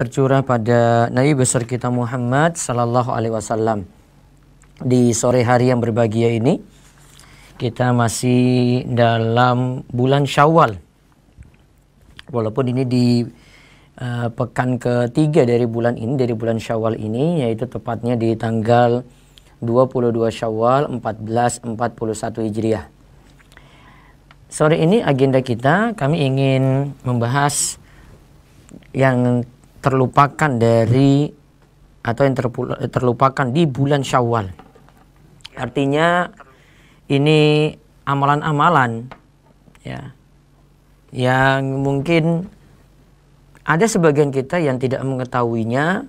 tercurah pada Nabi besar kita Muhammad Sallallahu Alaihi Wasallam. Di sore hari yang berbahagia ini, kita masih dalam bulan Syawal. Walaupun ini di uh, pekan ketiga dari bulan ini, dari bulan Syawal ini, yaitu tepatnya di tanggal 22 Syawal 1441 Hijriah. Sore ini agenda kita, kami ingin membahas yang terlupakan dari atau yang terlupakan di bulan Syawal. Artinya ini amalan-amalan ya yang mungkin ada sebagian kita yang tidak mengetahuinya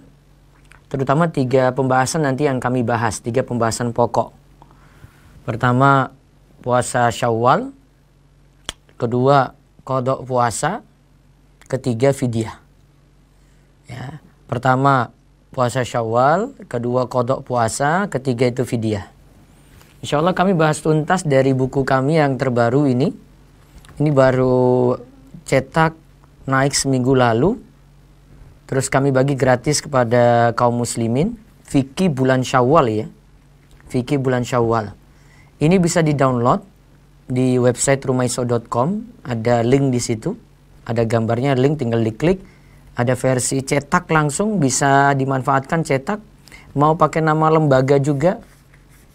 terutama tiga pembahasan nanti yang kami bahas tiga pembahasan pokok pertama puasa syawal kedua kodok puasa ketiga fidyah Ya. Pertama puasa Syawal, kedua kodok puasa, ketiga itu fidyah. Insya Allah kami bahas tuntas dari buku kami yang terbaru ini. Ini baru cetak naik seminggu lalu. Terus kami bagi gratis kepada kaum muslimin. Fikih bulan Syawal ya. Fikih bulan Syawal. Ini bisa di-download di website rumaiso.com. Ada link di situ. Ada gambarnya, link tinggal diklik. Ada versi cetak langsung bisa dimanfaatkan cetak, mau pakai nama lembaga juga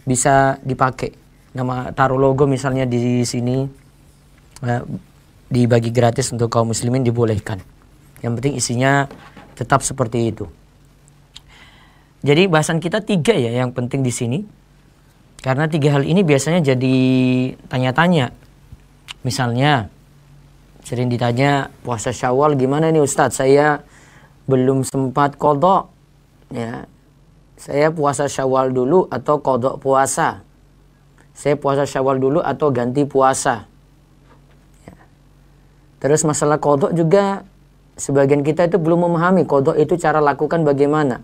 bisa dipakai. Nama taruh logo misalnya di sini eh, dibagi gratis untuk kaum muslimin dibolehkan. Yang penting isinya tetap seperti itu. Jadi bahasan kita tiga ya yang penting di sini. Karena tiga hal ini biasanya jadi tanya-tanya. Misalnya, Sering ditanya puasa Syawal gimana nih Ustadz? Saya belum sempat kodok. Ya, saya puasa Syawal dulu atau kodok puasa. Saya puasa Syawal dulu atau ganti puasa. Ya. Terus masalah kodok juga sebagian kita itu belum memahami kodok itu cara lakukan bagaimana.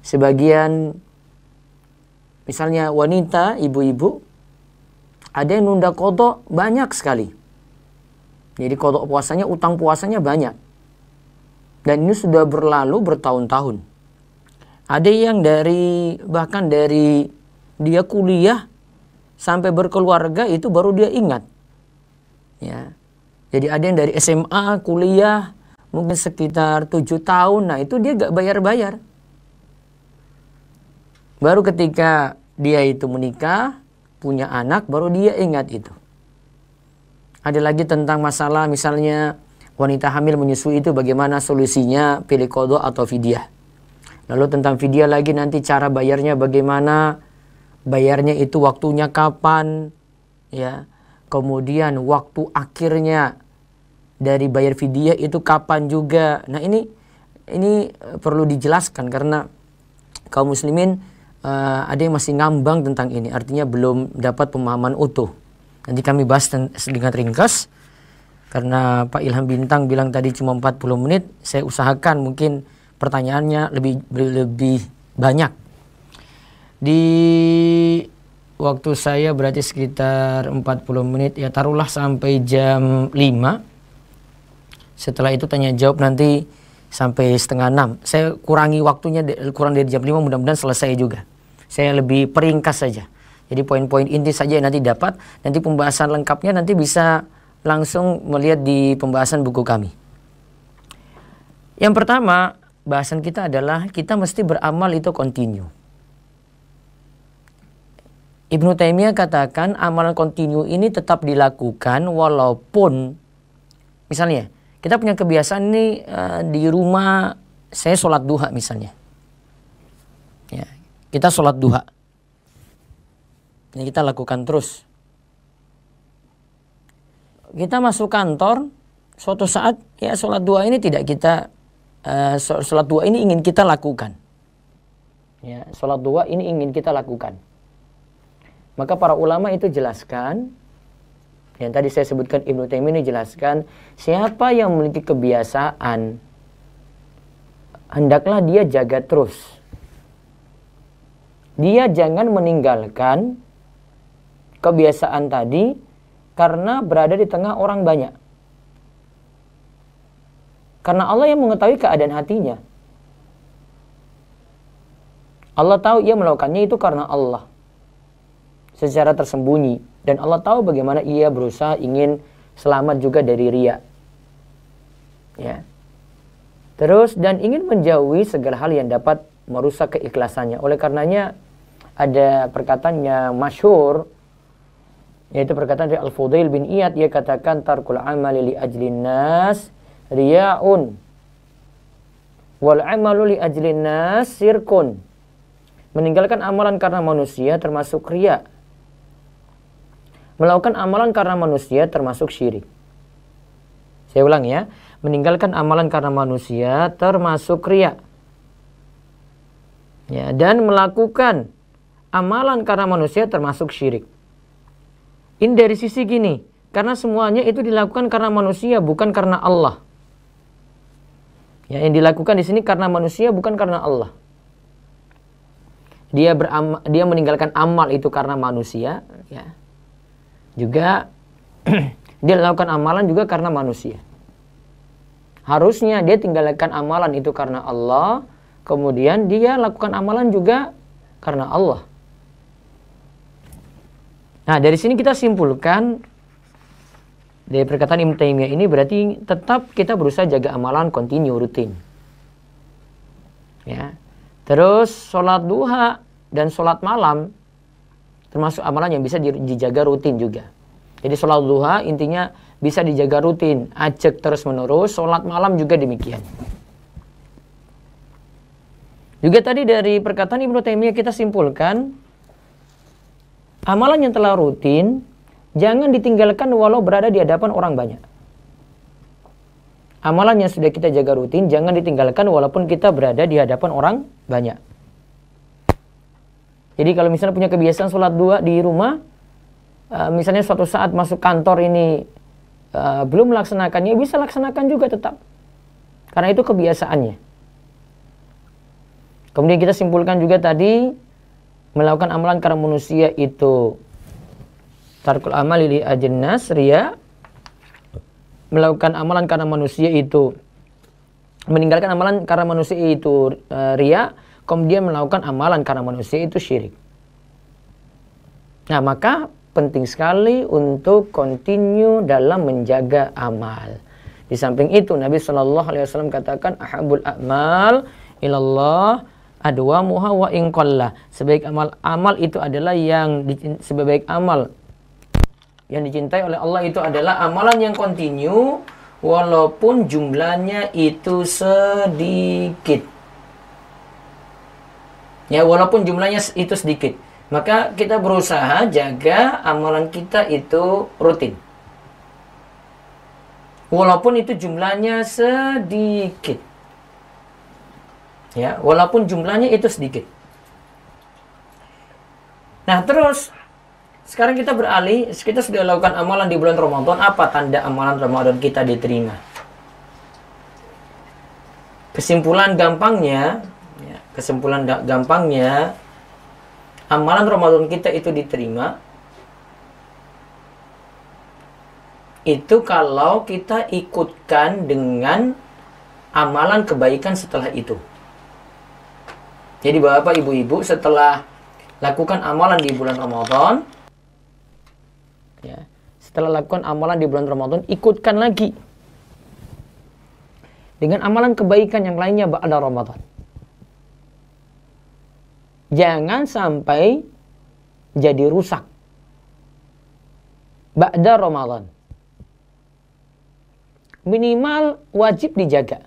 Sebagian misalnya wanita, ibu-ibu, ada yang nunda kodok banyak sekali. Jadi kodok puasanya, utang puasanya banyak. Dan ini sudah berlalu bertahun-tahun. Ada yang dari, bahkan dari dia kuliah sampai berkeluarga itu baru dia ingat. Ya. Jadi ada yang dari SMA, kuliah, mungkin sekitar tujuh tahun. Nah itu dia gak bayar-bayar. Baru ketika dia itu menikah, punya anak, baru dia ingat itu. Ada lagi tentang masalah misalnya wanita hamil menyusui itu bagaimana solusinya pilih kodok atau fidyah. Lalu tentang fidyah lagi nanti cara bayarnya bagaimana, bayarnya itu waktunya kapan, ya. Kemudian waktu akhirnya dari bayar fidyah itu kapan juga. Nah ini ini eh, perlu dijelaskan karena kaum muslimin uh, ada yang masih ngambang tentang ini. Artinya belum dapat pemahaman utuh. Nanti kami bahas dengan ringkas karena Pak Ilham Bintang bilang tadi cuma 40 menit, saya usahakan mungkin pertanyaannya lebih lebih banyak. Di waktu saya berarti sekitar 40 menit ya taruhlah sampai jam 5. Setelah itu tanya jawab nanti sampai setengah 6. Saya kurangi waktunya kurang dari jam 5 mudah-mudahan selesai juga. Saya lebih peringkas saja. Jadi poin-poin inti saja yang nanti dapat, nanti pembahasan lengkapnya nanti bisa langsung melihat di pembahasan buku kami. Yang pertama, bahasan kita adalah kita mesti beramal itu kontinu. Ibnu Taimiyah katakan amalan kontinu ini tetap dilakukan walaupun misalnya kita punya kebiasaan ini uh, di rumah saya sholat duha misalnya. Ya, kita sholat duha. Ini kita lakukan terus. Kita masuk kantor, suatu saat ya sholat dua ini tidak kita uh, sholat dua ini ingin kita lakukan. Ya, sholat dua ini ingin kita lakukan. Maka para ulama itu jelaskan yang tadi saya sebutkan Ibnu Taimiyah ini jelaskan siapa yang memiliki kebiasaan hendaklah dia jaga terus. Dia jangan meninggalkan kebiasaan tadi karena berada di tengah orang banyak. Karena Allah yang mengetahui keadaan hatinya. Allah tahu ia melakukannya itu karena Allah. Secara tersembunyi. Dan Allah tahu bagaimana ia berusaha ingin selamat juga dari ria. Ya. Terus dan ingin menjauhi segala hal yang dapat merusak keikhlasannya. Oleh karenanya ada perkataan yang masyur yaitu perkataan dari Al-Fudail bin Iyad Ia katakan tarkul amali li ajlin nas riyaun wal amalu li ajlin nas sirkun meninggalkan amalan karena manusia termasuk riya melakukan amalan karena manusia termasuk syirik saya ulang ya meninggalkan amalan karena manusia termasuk riya ya dan melakukan amalan karena manusia termasuk syirik ini dari sisi gini, karena semuanya itu dilakukan karena manusia bukan karena Allah. Ya, yang dilakukan di sini karena manusia bukan karena Allah. Dia beram, dia meninggalkan amal itu karena manusia, ya. Juga dia lakukan amalan juga karena manusia. Harusnya dia tinggalkan amalan itu karena Allah, kemudian dia lakukan amalan juga karena Allah. Nah, dari sini kita simpulkan dari perkataan Ibn Taymiyyah ini berarti tetap kita berusaha jaga amalan kontinu rutin. Ya. Terus sholat duha dan sholat malam termasuk amalan yang bisa dijaga rutin juga. Jadi sholat duha intinya bisa dijaga rutin, acek terus menerus, sholat malam juga demikian. Juga tadi dari perkataan Ibnu Taimiyah kita simpulkan Amalan yang telah rutin jangan ditinggalkan walau berada di hadapan orang banyak. Amalan yang sudah kita jaga rutin jangan ditinggalkan walaupun kita berada di hadapan orang banyak. Jadi kalau misalnya punya kebiasaan sholat dua di rumah, eh, misalnya suatu saat masuk kantor ini eh, belum melaksanakannya, bisa laksanakan juga tetap. Karena itu kebiasaannya. Kemudian kita simpulkan juga tadi melakukan amalan karena manusia itu tarkul amali li ajnas nasriya melakukan amalan karena manusia itu meninggalkan amalan karena manusia itu e, ria kemudian melakukan amalan karena manusia itu syirik nah maka penting sekali untuk continue dalam menjaga amal di samping itu Nabi Shallallahu Alaihi Wasallam katakan ahabul amal ilallah adwa muha wa ingkollah. Sebaik amal amal itu adalah yang sebaik amal yang dicintai oleh Allah itu adalah amalan yang kontinu walaupun jumlahnya itu sedikit. Ya, walaupun jumlahnya itu sedikit. Maka kita berusaha jaga amalan kita itu rutin. Walaupun itu jumlahnya sedikit ya walaupun jumlahnya itu sedikit nah terus sekarang kita beralih kita sudah lakukan amalan di bulan Ramadan apa tanda amalan Ramadan kita diterima kesimpulan gampangnya ya, kesimpulan gampangnya amalan Ramadan kita itu diterima itu kalau kita ikutkan dengan amalan kebaikan setelah itu. Jadi Bapak Ibu-ibu setelah lakukan amalan di bulan Ramadan ya, setelah lakukan amalan di bulan Ramadan ikutkan lagi dengan amalan kebaikan yang lainnya ba'da Ramadan. Jangan sampai jadi rusak. Ba'da Ramadan. Minimal wajib dijaga.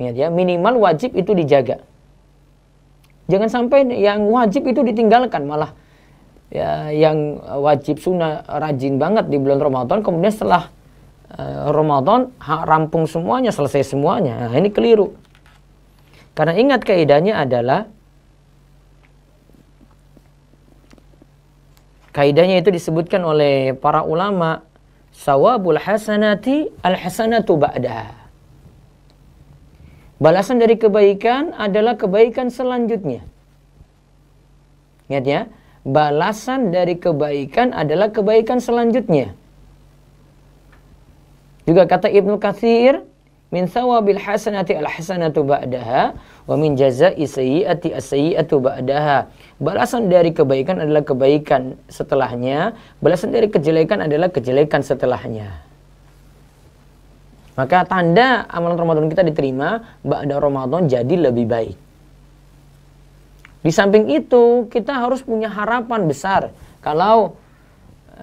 Ingat ya, minimal wajib itu dijaga. Jangan sampai yang wajib itu ditinggalkan malah ya, yang wajib sunnah rajin banget di bulan Ramadan kemudian setelah uh, Ramadan rampung semuanya selesai semuanya nah, ini keliru karena ingat kaidahnya adalah kaidahnya itu disebutkan oleh para ulama sawabul hasanati al hasanatu Balasan dari kebaikan adalah kebaikan selanjutnya. Ingat ya, balasan dari kebaikan adalah kebaikan selanjutnya. Juga kata Ibnu Katsir, min sawabil hasanati al hasanatu ba'daha wa min jazai sayyiati as sayyiatu ba'daha. Balasan dari kebaikan adalah kebaikan setelahnya, balasan dari kejelekan adalah kejelekan setelahnya. Maka tanda amalan Ramadan kita diterima, ada Ramadan jadi lebih baik. Di samping itu, kita harus punya harapan besar kalau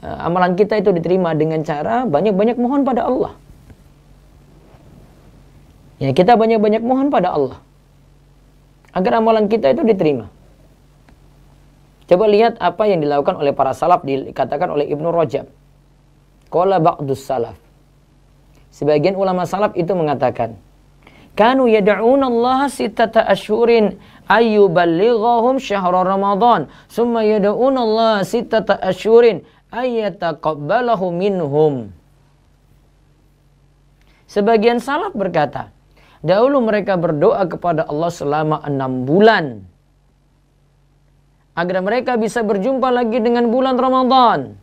uh, amalan kita itu diterima dengan cara banyak-banyak mohon pada Allah. Ya, kita banyak-banyak mohon pada Allah agar amalan kita itu diterima. Coba lihat apa yang dilakukan oleh para salaf dikatakan oleh Ibnu Rajab. Qala ba'dus salaf Sebagian ulama salaf itu mengatakan, kanu yad'una Allah sitata ashhurin ayyuballighahum syahr Ramadan, summa yad'una Allah sitata ashhurin ayyataqabbalahu minhum. Sebagian salaf berkata, dahulu mereka berdoa kepada Allah selama enam bulan. Agar mereka bisa berjumpa lagi dengan bulan Ramadan.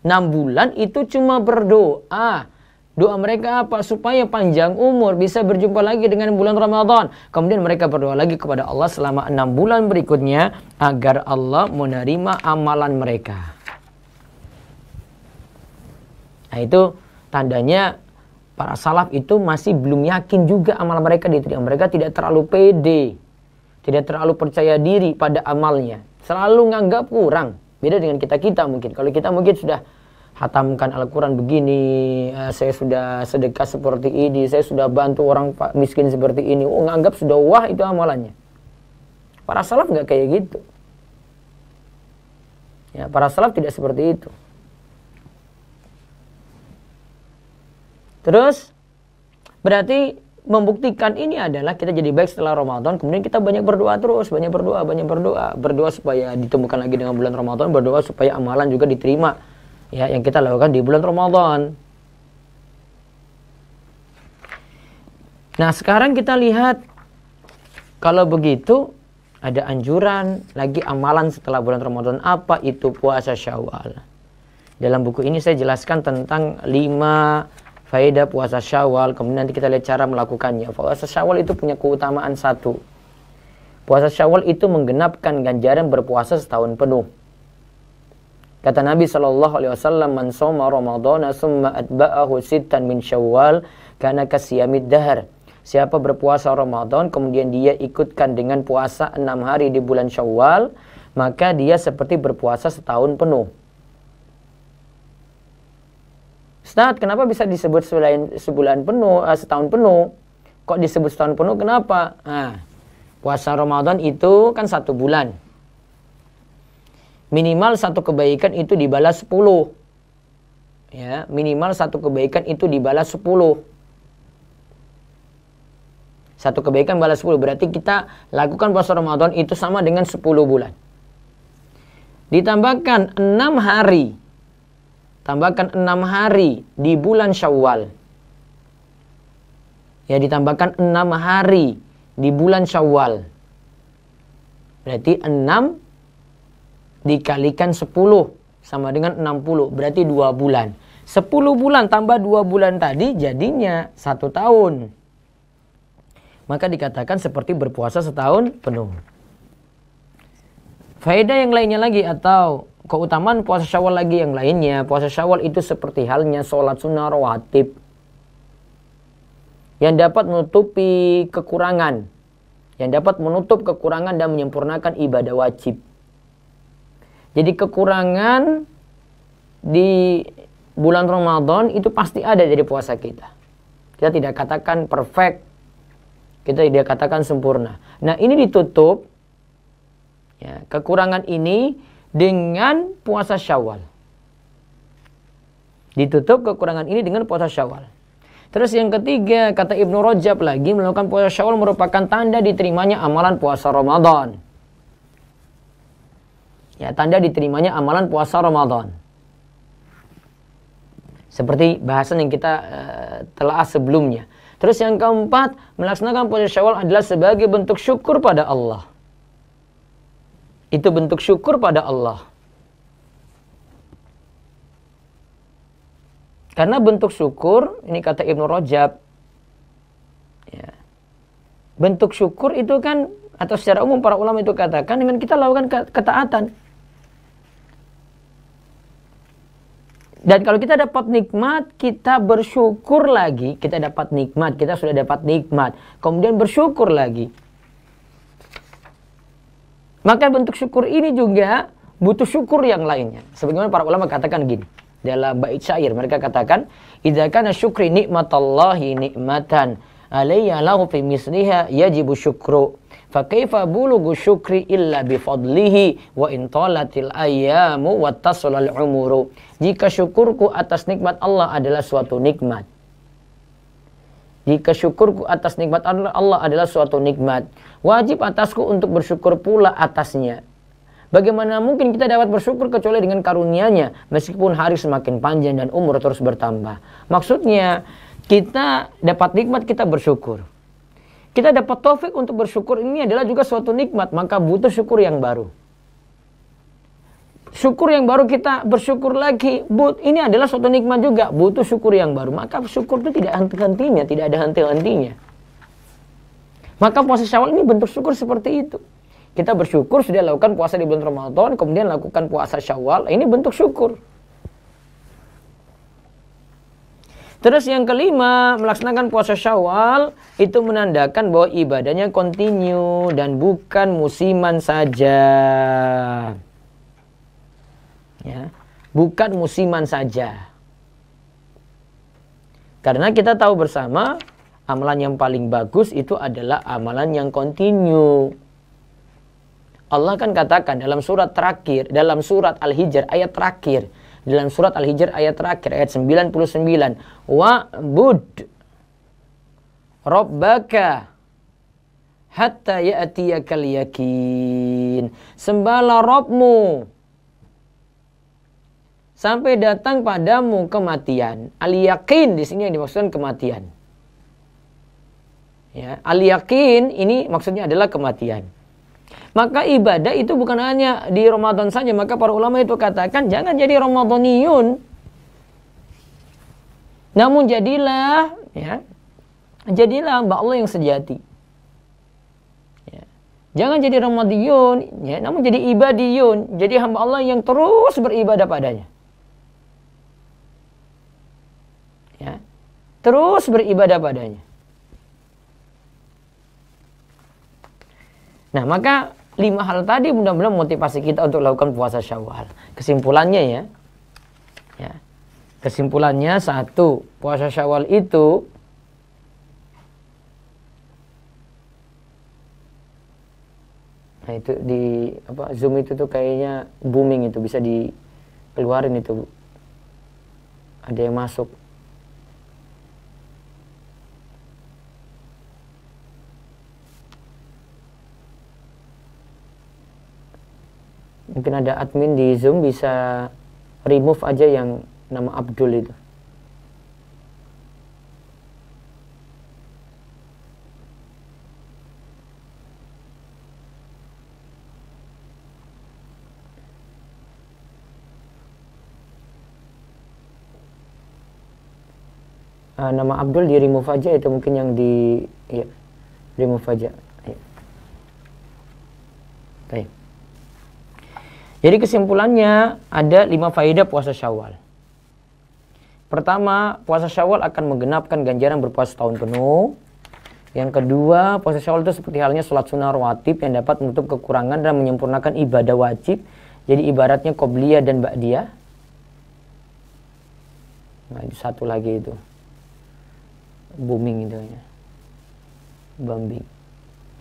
Enam bulan itu cuma berdoa Doa mereka apa? Supaya panjang umur, bisa berjumpa lagi dengan bulan Ramadan. Kemudian mereka berdoa lagi kepada Allah selama enam bulan berikutnya agar Allah menerima amalan mereka. Nah itu tandanya para salaf itu masih belum yakin juga amal mereka diterima. Mereka tidak terlalu pede, tidak terlalu percaya diri pada amalnya. Selalu nganggap kurang. Beda dengan kita-kita mungkin. Kalau kita mungkin sudah hatamkan Al-Quran begini, eh, saya sudah sedekah seperti ini, saya sudah bantu orang miskin seperti ini. Oh, nganggap sudah wah itu amalannya. Para salaf nggak kayak gitu. Ya, para salaf tidak seperti itu. Terus, berarti membuktikan ini adalah kita jadi baik setelah Ramadan, kemudian kita banyak berdoa terus, banyak berdoa, banyak berdoa. Berdoa supaya ditemukan lagi dengan bulan Ramadan, berdoa supaya amalan juga diterima ya yang kita lakukan di bulan Ramadan. Nah, sekarang kita lihat kalau begitu ada anjuran lagi amalan setelah bulan Ramadan apa itu puasa Syawal. Dalam buku ini saya jelaskan tentang 5 faedah puasa Syawal, kemudian nanti kita lihat cara melakukannya. Puasa Syawal itu punya keutamaan satu. Puasa Syawal itu menggenapkan ganjaran berpuasa setahun penuh. Kata Nabi Shallallahu Alaihi Wasallam, "Man soma Ramadhan, summa adba'ahu sittan min Syawal, karena kasiyamid dahar." Siapa berpuasa Ramadan kemudian dia ikutkan dengan puasa enam hari di bulan Syawal, maka dia seperti berpuasa setahun penuh. Ustaz, kenapa bisa disebut sebulan, sebulan penuh, uh, setahun penuh? Kok disebut setahun penuh? Kenapa? Nah, puasa Ramadan itu kan satu bulan minimal satu kebaikan itu dibalas 10. Ya, minimal satu kebaikan itu dibalas 10. Satu kebaikan balas 10. Berarti kita lakukan puasa Ramadan itu sama dengan 10 bulan. Ditambahkan 6 hari. Tambahkan 6 hari di bulan Syawal. Ya, ditambahkan 6 hari di bulan Syawal. Berarti 6 dikalikan 10 sama dengan 60 berarti 2 bulan. 10 bulan tambah 2 bulan tadi jadinya 1 tahun. Maka dikatakan seperti berpuasa setahun penuh. Faedah yang lainnya lagi atau keutamaan puasa syawal lagi yang lainnya. Puasa syawal itu seperti halnya sholat sunnah rawatib. Yang dapat menutupi kekurangan. Yang dapat menutup kekurangan dan menyempurnakan ibadah wajib. Jadi kekurangan di bulan Ramadan itu pasti ada dari puasa kita. Kita tidak katakan perfect, kita tidak katakan sempurna. Nah ini ditutup ya, kekurangan ini dengan puasa Syawal. Ditutup kekurangan ini dengan puasa Syawal. Terus yang ketiga kata Ibnu Rajab lagi melakukan puasa Syawal merupakan tanda diterimanya amalan puasa Ramadan ya tanda diterimanya amalan puasa Ramadan. Seperti bahasan yang kita uh, telah sebelumnya. Terus yang keempat, melaksanakan puasa Syawal adalah sebagai bentuk syukur pada Allah. Itu bentuk syukur pada Allah. Karena bentuk syukur, ini kata Ibnu Rajab, ya, bentuk syukur itu kan atau secara umum para ulama itu katakan dengan kita lakukan ketaatan Dan kalau kita dapat nikmat, kita bersyukur lagi. Kita dapat nikmat, kita sudah dapat nikmat. Kemudian bersyukur lagi. Maka bentuk syukur ini juga butuh syukur yang lainnya. Sebagaimana para ulama katakan gini. Dalam bait syair mereka katakan, "Idza kana syukri nikmatallahi nikmatan, alayya lahu fi misliha yajibu syukru." Fa kaifa bulugu syukri illa bifadlihi wa in talatil ayyamu wa umuru. Jika syukurku atas nikmat Allah adalah suatu nikmat. Jika syukurku atas nikmat Allah adalah suatu nikmat, wajib atasku untuk bersyukur pula atasnya. Bagaimana mungkin kita dapat bersyukur kecuali dengan karunianya, meskipun hari semakin panjang dan umur terus bertambah. Maksudnya kita dapat nikmat kita bersyukur kita dapat taufik untuk bersyukur ini adalah juga suatu nikmat, maka butuh syukur yang baru. Syukur yang baru kita bersyukur lagi, but ini adalah suatu nikmat juga, butuh syukur yang baru. Maka syukur itu tidak henti-hentinya, tidak ada henti-hentinya. Maka puasa Syawal ini bentuk syukur seperti itu. Kita bersyukur sudah lakukan puasa di bulan Ramadan, kemudian lakukan puasa Syawal, ini bentuk syukur. Terus yang kelima, melaksanakan puasa Syawal itu menandakan bahwa ibadahnya kontinu dan bukan musiman saja. Ya, bukan musiman saja. Karena kita tahu bersama amalan yang paling bagus itu adalah amalan yang kontinu. Allah kan katakan dalam surat terakhir, dalam surat Al-Hijr ayat terakhir, dalam surat Al-Hijr ayat terakhir ayat 99 wa bud rabbaka hatta ya'tiyakal yakin sembahlah Robmu sampai datang padamu kematian al yakin di sini yang dimaksudkan kematian ya al yakin ini maksudnya adalah kematian maka ibadah itu bukan hanya di Ramadan saja. Maka para ulama itu katakan jangan jadi Ramadaniyun. Namun jadilah ya jadilah hamba Allah yang sejati. Ya. Jangan jadi Ramadiyun, ya, namun jadi ibadiyun, jadi hamba Allah yang terus beribadah padanya. Ya. Terus beribadah padanya. Nah, maka lima hal tadi mudah-mudahan motivasi kita untuk lakukan puasa Syawal. Kesimpulannya ya. Ya. Kesimpulannya satu, puasa Syawal itu Nah itu di apa Zoom itu tuh kayaknya booming itu bisa dikeluarin itu. Ada yang masuk. mungkin ada admin di Zoom bisa remove aja yang nama Abdul itu. Ah, nama Abdul di remove aja itu mungkin yang di ya, remove aja. Ya. Baik. Jadi kesimpulannya ada lima faedah puasa Syawal. Pertama, puasa Syawal akan menggenapkan ganjaran berpuasa tahun penuh. Yang kedua, puasa Syawal itu seperti halnya sholat sunnah rawatib yang dapat menutup kekurangan dan menyempurnakan ibadah wajib. Jadi ibaratnya qobliyah dan ba'diyah. Nah, satu lagi itu. Booming itu ya.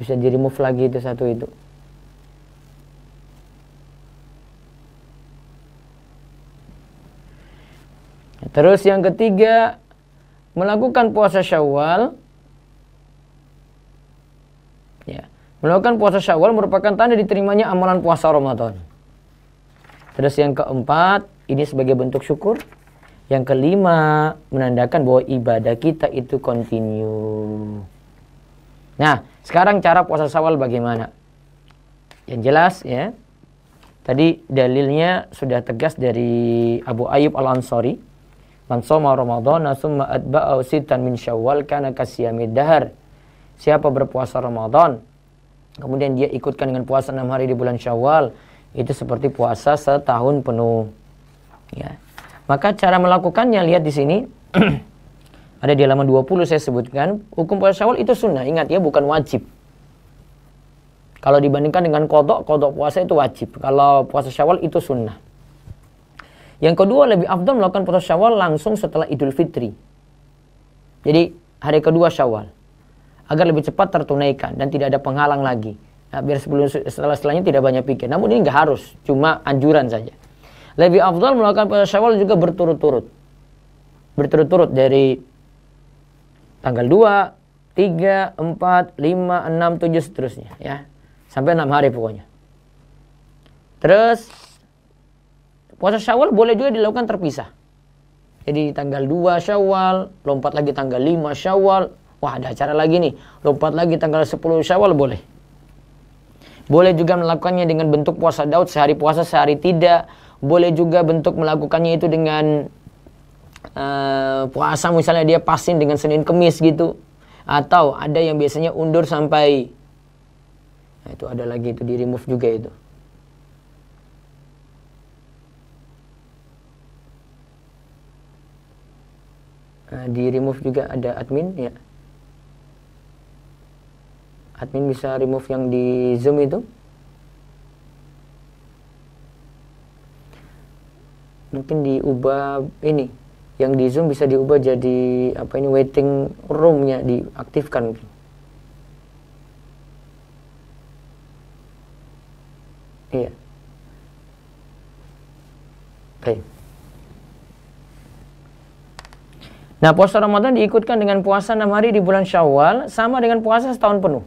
Bisa jadi move lagi itu satu itu. Terus yang ketiga, melakukan puasa Syawal ya. Melakukan puasa Syawal merupakan tanda diterimanya amalan puasa Ramadan. Terus yang keempat, ini sebagai bentuk syukur. Yang kelima, menandakan bahwa ibadah kita itu continue. Nah, sekarang cara puasa Syawal bagaimana? Yang jelas ya, Tadi dalilnya sudah tegas dari Abu Ayub Al-Ansari Man soma Ramadhana summa atba'ahu sitan min syawal kana kasyamid dahar. Siapa berpuasa Ramadan, kemudian dia ikutkan dengan puasa enam hari di bulan syawal, itu seperti puasa setahun penuh. Ya. Maka cara melakukannya, lihat di sini. ada di halaman 20 saya sebutkan, hukum puasa syawal itu sunnah. Ingat ya, bukan wajib. Kalau dibandingkan dengan kodok, kodok puasa itu wajib. Kalau puasa syawal itu sunnah. Yang kedua lebih afdal melakukan puasa Syawal langsung setelah Idul Fitri. Jadi hari kedua Syawal agar lebih cepat tertunaikan dan tidak ada penghalang lagi. Nah, biar sebelum setelah setelahnya tidak banyak pikir. Namun ini nggak harus, cuma anjuran saja. Lebih afdal melakukan puasa Syawal juga berturut-turut. Berturut-turut dari tanggal 2, 3, 4, 5, 6, 7 seterusnya ya. Sampai 6 hari pokoknya. Terus Puasa Syawal boleh juga dilakukan terpisah. Jadi tanggal 2 Syawal, lompat lagi tanggal 5 Syawal, wah ada acara lagi nih, lompat lagi tanggal 10 Syawal boleh. Boleh juga melakukannya dengan bentuk puasa Daud sehari puasa sehari tidak. Boleh juga bentuk melakukannya itu dengan uh, puasa misalnya dia pasin dengan Senin Kemis gitu. Atau ada yang biasanya undur sampai nah, itu ada lagi itu di remove juga itu. Eh, di remove juga ada admin ya. Admin bisa remove yang di Zoom itu. Mungkin diubah ini, yang di Zoom bisa diubah jadi apa ini waiting roomnya diaktifkan mungkin. Iya. Nah, puasa Ramadan diikutkan dengan puasa 6 hari di bulan Syawal sama dengan puasa setahun penuh.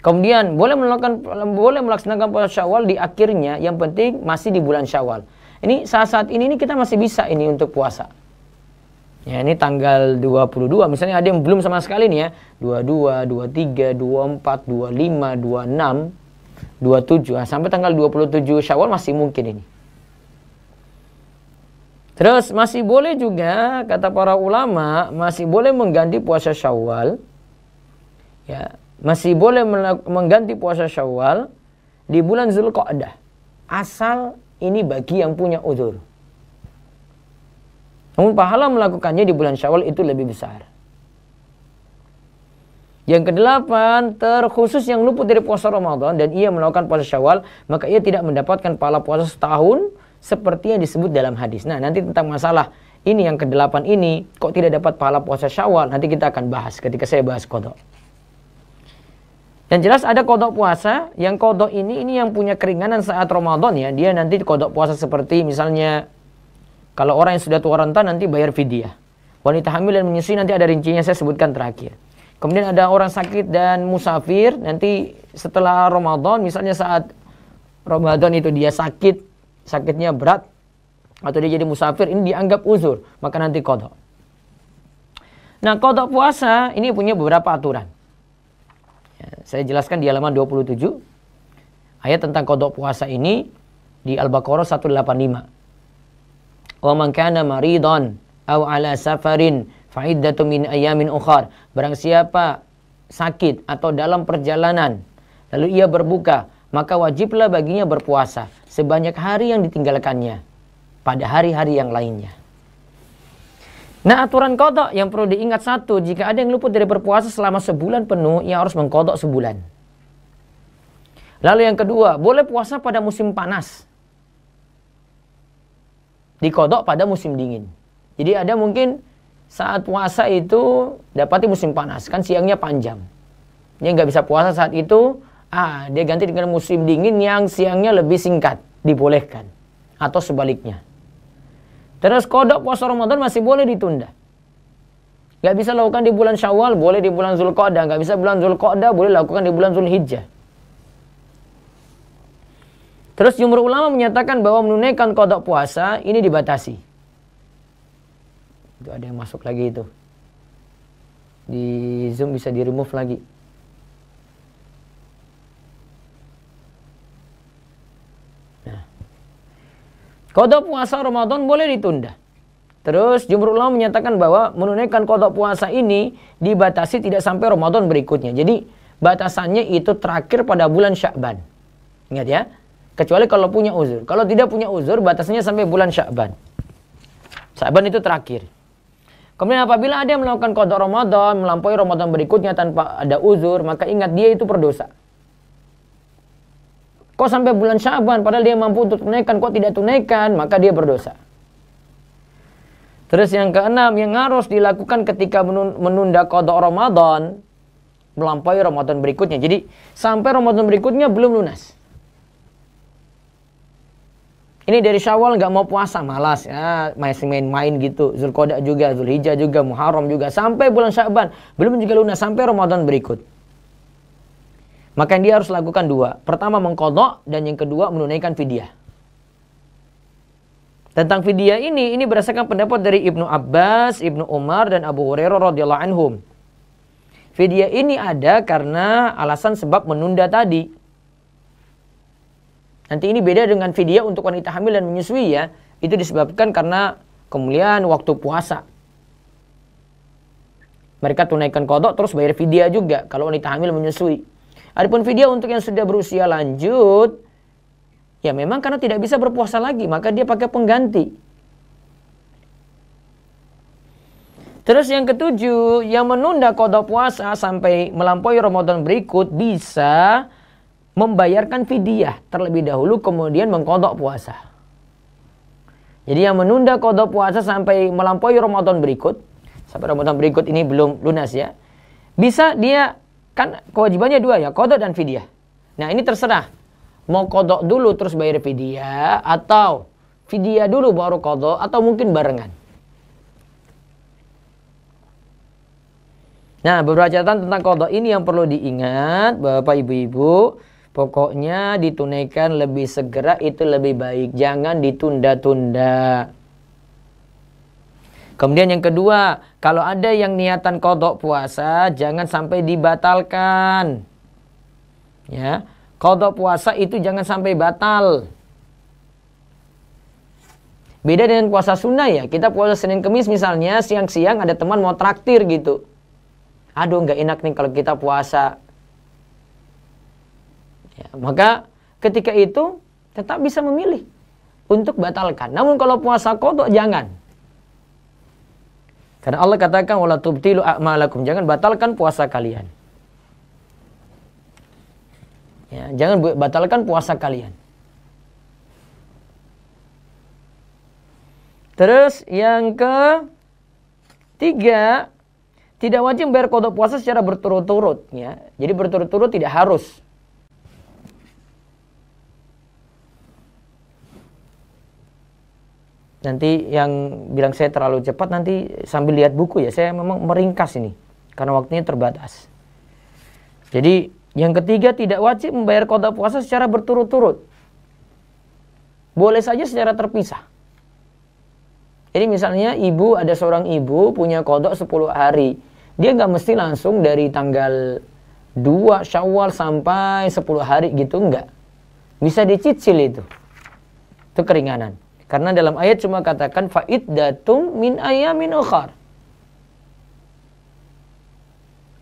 Kemudian boleh melakukan boleh melaksanakan puasa Syawal di akhirnya yang penting masih di bulan Syawal. Ini saat-saat ini ini kita masih bisa ini untuk puasa. Ya, ini tanggal 22. Misalnya ada yang belum sama sekali nih ya. 22, 23, 24, 25, 26, 27. Nah, sampai tanggal 27 Syawal masih mungkin ini. Terus masih boleh juga kata para ulama masih boleh mengganti puasa Syawal. Ya, masih boleh mengganti puasa Syawal di bulan Zulqa'dah. Asal ini bagi yang punya uzur. Namun pahala melakukannya di bulan Syawal itu lebih besar. Yang kedelapan, terkhusus yang luput dari puasa Ramadan dan ia melakukan puasa Syawal, maka ia tidak mendapatkan pahala puasa setahun seperti yang disebut dalam hadis. Nah, nanti tentang masalah ini yang kedelapan ini kok tidak dapat pahala puasa Syawal, nanti kita akan bahas ketika saya bahas kodok. Yang jelas ada kodok puasa, yang kodok ini ini yang punya keringanan saat Ramadan ya, dia nanti kodok puasa seperti misalnya kalau orang yang sudah tua rentan nanti bayar fidyah. Wanita hamil dan menyusui nanti ada rincinya saya sebutkan terakhir. Kemudian ada orang sakit dan musafir nanti setelah Ramadan misalnya saat Ramadan itu dia sakit sakitnya berat atau dia jadi musafir ini dianggap uzur maka nanti kodok nah kodok puasa ini punya beberapa aturan ya, saya jelaskan di halaman 27 ayat tentang kodok puasa ini di Al-Baqarah 185 wa man kana maridon aw ala safarin fa'iddatu min ayamin ukhar barang siapa sakit atau dalam perjalanan lalu ia berbuka maka wajiblah baginya berpuasa sebanyak hari yang ditinggalkannya pada hari-hari yang lainnya. Nah aturan kodok yang perlu diingat satu, jika ada yang luput dari berpuasa selama sebulan penuh, ia harus mengkodok sebulan. Lalu yang kedua, boleh puasa pada musim panas. Dikodok pada musim dingin. Jadi ada mungkin saat puasa itu dapati musim panas, kan siangnya panjang. Dia nggak bisa puasa saat itu, Ah, dia ganti dengan musim dingin yang siangnya lebih singkat, dibolehkan. Atau sebaliknya. Terus kodok puasa Ramadan masih boleh ditunda. Gak bisa lakukan di bulan Syawal, boleh di bulan Zulqa'dah. Gak bisa bulan Zulqa'dah, boleh lakukan di bulan Zulhijjah. Terus jumhur ulama menyatakan bahwa menunaikan kodok puasa ini dibatasi. Itu ada yang masuk lagi itu. Di Zoom bisa di remove lagi. Kodok puasa Ramadan boleh ditunda. Terus jumhur ulama menyatakan bahwa menunaikan kodok puasa ini dibatasi tidak sampai Ramadan berikutnya. Jadi batasannya itu terakhir pada bulan Syakban. Ingat ya. Kecuali kalau punya uzur. Kalau tidak punya uzur batasnya sampai bulan Syakban. Syakban itu terakhir. Kemudian apabila ada yang melakukan kodok Ramadan, melampaui Ramadan berikutnya tanpa ada uzur, maka ingat dia itu berdosa. Kok sampai bulan Syaban padahal dia mampu untuk tunaikan, kok tidak tunaikan, maka dia berdosa. Terus yang keenam yang harus dilakukan ketika menunda kodok Ramadan melampaui Ramadan berikutnya. Jadi sampai Ramadan berikutnya belum lunas. Ini dari Syawal nggak mau puasa, malas ya, main-main gitu. Zulkodak juga, Zulhijjah juga, Muharram juga. Sampai bulan Syaban belum juga lunas sampai Ramadan berikut. Maka yang dia harus lakukan dua. Pertama mengkodok dan yang kedua menunaikan fidyah. Tentang fidyah ini, ini berdasarkan pendapat dari Ibnu Abbas, Ibnu Umar, dan Abu Hurairah radhiyallahu anhum. Fidyah ini ada karena alasan sebab menunda tadi. Nanti ini beda dengan fidyah untuk wanita hamil dan menyusui ya. Itu disebabkan karena kemuliaan waktu puasa. Mereka tunaikan kodok terus bayar fidyah juga kalau wanita hamil menyusui. Adapun video untuk yang sudah berusia lanjut, ya memang karena tidak bisa berpuasa lagi, maka dia pakai pengganti. Terus yang ketujuh, yang menunda kodok puasa sampai melampaui Ramadan berikut bisa membayarkan fidyah terlebih dahulu kemudian mengkodok puasa. Jadi yang menunda kodok puasa sampai melampaui Ramadan berikut, sampai Ramadan berikut ini belum lunas ya, bisa dia Kan kewajibannya dua ya, kodok dan fidyah. Nah ini terserah. Mau kodok dulu terus bayar fidyah atau fidyah dulu baru kodok atau mungkin barengan. Nah, beberapa catatan tentang kodok ini yang perlu diingat, Bapak Ibu-Ibu. Pokoknya ditunaikan lebih segera itu lebih baik. Jangan ditunda-tunda. Kemudian yang kedua, kalau ada yang niatan kodok puasa, jangan sampai dibatalkan. Ya, kodok puasa itu jangan sampai batal. Beda dengan puasa sunnah ya. Kita puasa Senin Kemis misalnya, siang-siang ada teman mau traktir gitu. Aduh, nggak enak nih kalau kita puasa. Ya, maka ketika itu tetap bisa memilih untuk batalkan. Namun kalau puasa kodok jangan. Karena Allah katakan wala tubtilu a'malakum, jangan batalkan puasa kalian. Ya, jangan batalkan puasa kalian. Terus yang ke tiga, tidak wajib membayar kodok puasa secara berturut-turut. Ya. Jadi berturut-turut tidak harus. nanti yang bilang saya terlalu cepat nanti sambil lihat buku ya saya memang meringkas ini karena waktunya terbatas. Jadi yang ketiga tidak wajib membayar kota puasa secara berturut-turut. Boleh saja secara terpisah. Jadi misalnya ibu ada seorang ibu punya kodok 10 hari. Dia nggak mesti langsung dari tanggal 2 syawal sampai 10 hari gitu. Nggak. Bisa dicicil itu. Itu keringanan. Karena dalam ayat cuma katakan faid datum min min ukhar.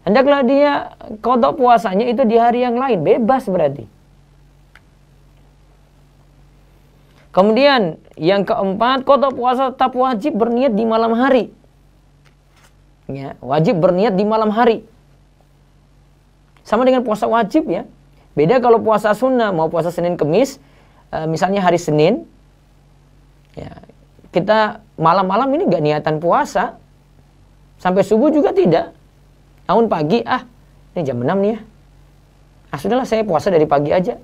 Hendaklah dia kodok puasanya itu di hari yang lain, bebas berarti. Kemudian yang keempat, kodok puasa tetap wajib berniat di malam hari. Ya, wajib berniat di malam hari. Sama dengan puasa wajib ya. Beda kalau puasa sunnah mau puasa Senin Kemis, eh, misalnya hari Senin, Ya, kita malam-malam ini nggak niatan puasa, sampai subuh juga tidak. tahun pagi, ah ini jam 6 nih ya. Ah sudahlah saya puasa dari pagi aja.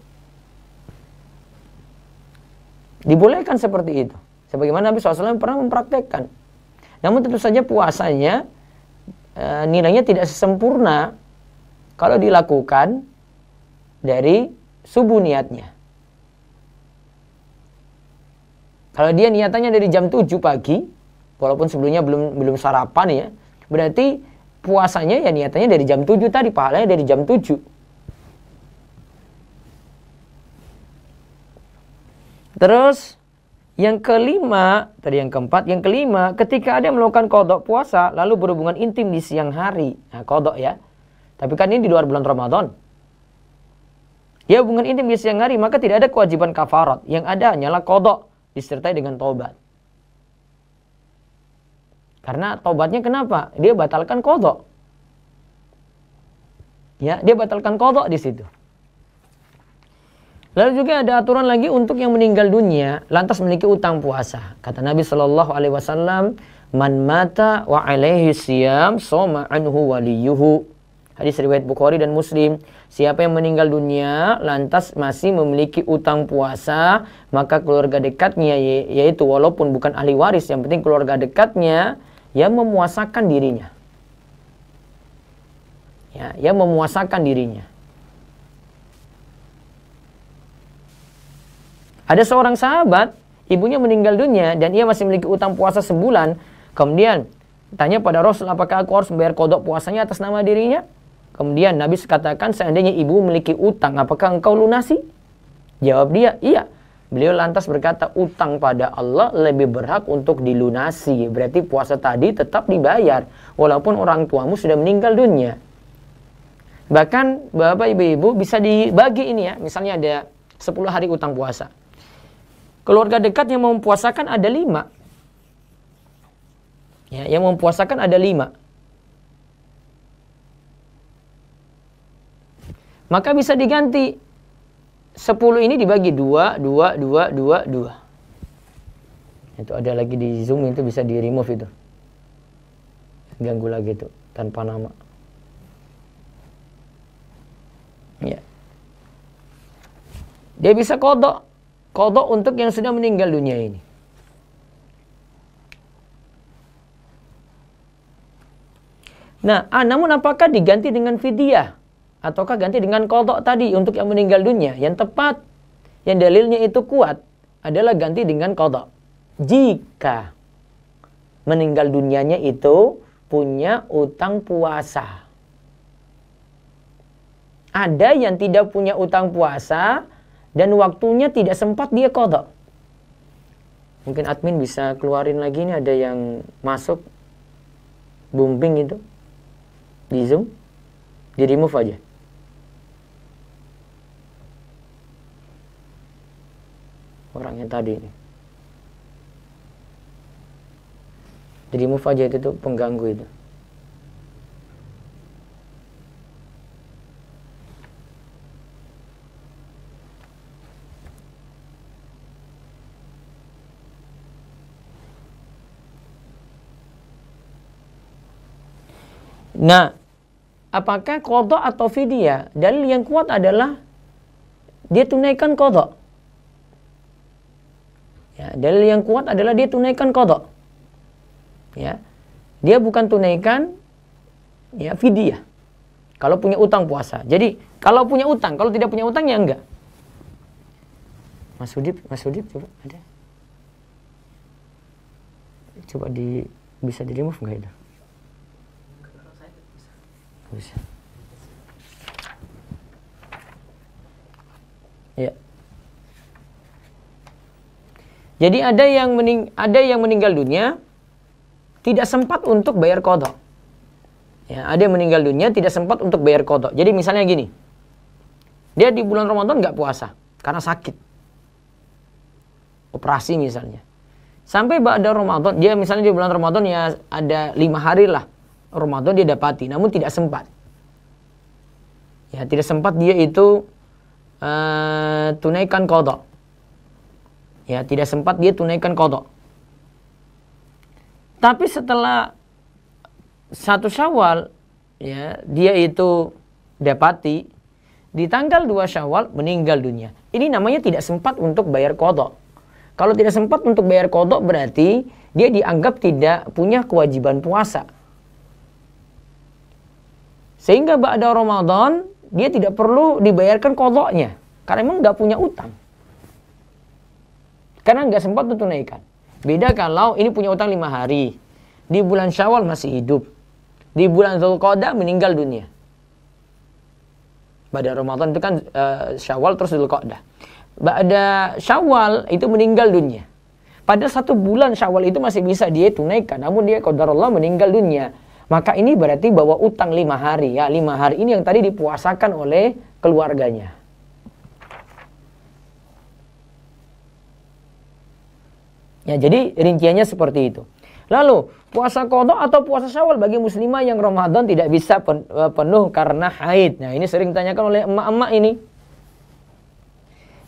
Dibolehkan seperti itu. Sebagaimana Nabi SAW pernah mempraktekkan. Namun tentu saja puasanya e, nilainya tidak sesempurna kalau dilakukan dari subuh niatnya. Kalau dia niatannya dari jam 7 pagi, walaupun sebelumnya belum belum sarapan ya, berarti puasanya ya niatannya dari jam 7 tadi, pahalanya dari jam 7. Terus yang kelima, tadi yang keempat, yang kelima, ketika ada yang melakukan kodok puasa, lalu berhubungan intim di siang hari. Nah, kodok ya. Tapi kan ini di luar bulan Ramadan. Ya, hubungan intim di siang hari, maka tidak ada kewajiban kafarat. Yang ada hanyalah kodok disertai dengan tobat. Karena tobatnya kenapa? Dia batalkan kodok. Ya, dia batalkan kodok di situ. Lalu juga ada aturan lagi untuk yang meninggal dunia lantas memiliki utang puasa. Kata Nabi Shallallahu Alaihi Wasallam, "Man mata wa alaihi siam soma anhu waliyuhu." Hadis riwayat Bukhari dan Muslim. Siapa yang meninggal dunia lantas masih memiliki utang puasa, maka keluarga dekatnya yaitu walaupun bukan ahli waris, yang penting keluarga dekatnya yang memuasakan dirinya. Ya, yang memuasakan dirinya. Ada seorang sahabat, ibunya meninggal dunia dan ia masih memiliki utang puasa sebulan. Kemudian tanya pada Rasul apakah aku harus membayar kodok puasanya atas nama dirinya? Kemudian Nabi katakan, seandainya ibu memiliki utang, apakah engkau lunasi? Jawab dia, iya. Beliau lantas berkata, utang pada Allah lebih berhak untuk dilunasi. Berarti puasa tadi tetap dibayar, walaupun orang tuamu sudah meninggal dunia. Bahkan bapak ibu-ibu bisa dibagi ini ya, misalnya ada 10 hari utang puasa. Keluarga dekat yang mempuasakan ada lima. Ya, yang mempuasakan ada lima. maka bisa diganti 10 ini dibagi 2, 2, 2, 2, 2. Itu ada lagi di Zoom itu bisa di remove itu. Ganggu lagi itu tanpa nama. Ya. Dia bisa kodok. Kodok untuk yang sudah meninggal dunia ini. Nah, ah, namun apakah diganti dengan fidyah? ataukah ganti dengan kodok tadi untuk yang meninggal dunia yang tepat yang dalilnya itu kuat adalah ganti dengan kodok jika meninggal dunianya itu punya utang puasa ada yang tidak punya utang puasa dan waktunya tidak sempat dia kodok mungkin admin bisa keluarin lagi ini ada yang masuk bumping itu di zoom di remove aja orang yang tadi ini. Jadi mufajat itu pengganggu itu. Nah, apakah kodok atau fidyah? Dalil yang kuat adalah dia tunaikan kodok dalil yang kuat adalah dia tunaikan kodok. Ya, dia bukan tunaikan ya fidyah. Kalau punya utang puasa. Jadi kalau punya utang, kalau tidak punya utang ya enggak. Mas Udip, Mas Udip coba ada. Coba di bisa di remove enggak itu? Bisa. Ya. Jadi ada yang mening ada yang meninggal dunia tidak sempat untuk bayar kodok. Ya, ada yang meninggal dunia tidak sempat untuk bayar kodok. Jadi misalnya gini, dia di bulan Ramadan nggak puasa karena sakit, operasi misalnya. Sampai pada Ramadan, dia misalnya di bulan Ramadan ya ada lima hari lah Ramadan dia dapati, namun tidak sempat. Ya tidak sempat dia itu uh, tunaikan kodok ya tidak sempat dia tunaikan kodok. Tapi setelah satu Syawal, ya dia itu dapati di tanggal dua Syawal meninggal dunia. Ini namanya tidak sempat untuk bayar kodok. Kalau tidak sempat untuk bayar kodok berarti dia dianggap tidak punya kewajiban puasa. Sehingga ada Ramadan dia tidak perlu dibayarkan kodoknya. Karena memang nggak punya utang. Karena nggak sempat untuk tunaikan. Beda kalau ini punya utang lima hari. Di bulan Syawal masih hidup. Di bulan Zulqodah meninggal dunia. Pada Ramadan itu kan uh, Syawal terus Zulqodah. Pada Syawal itu meninggal dunia. Pada satu bulan Syawal itu masih bisa dia tunaikan. Namun dia Allah meninggal dunia. Maka ini berarti bahwa utang lima hari ya. Lima hari ini yang tadi dipuasakan oleh keluarganya. Ya, jadi rinciannya seperti itu. Lalu, puasa kodok atau puasa syawal bagi muslimah yang Ramadan tidak bisa eh, penuh karena haid. Nah, ini sering ditanyakan oleh emak-emak ini.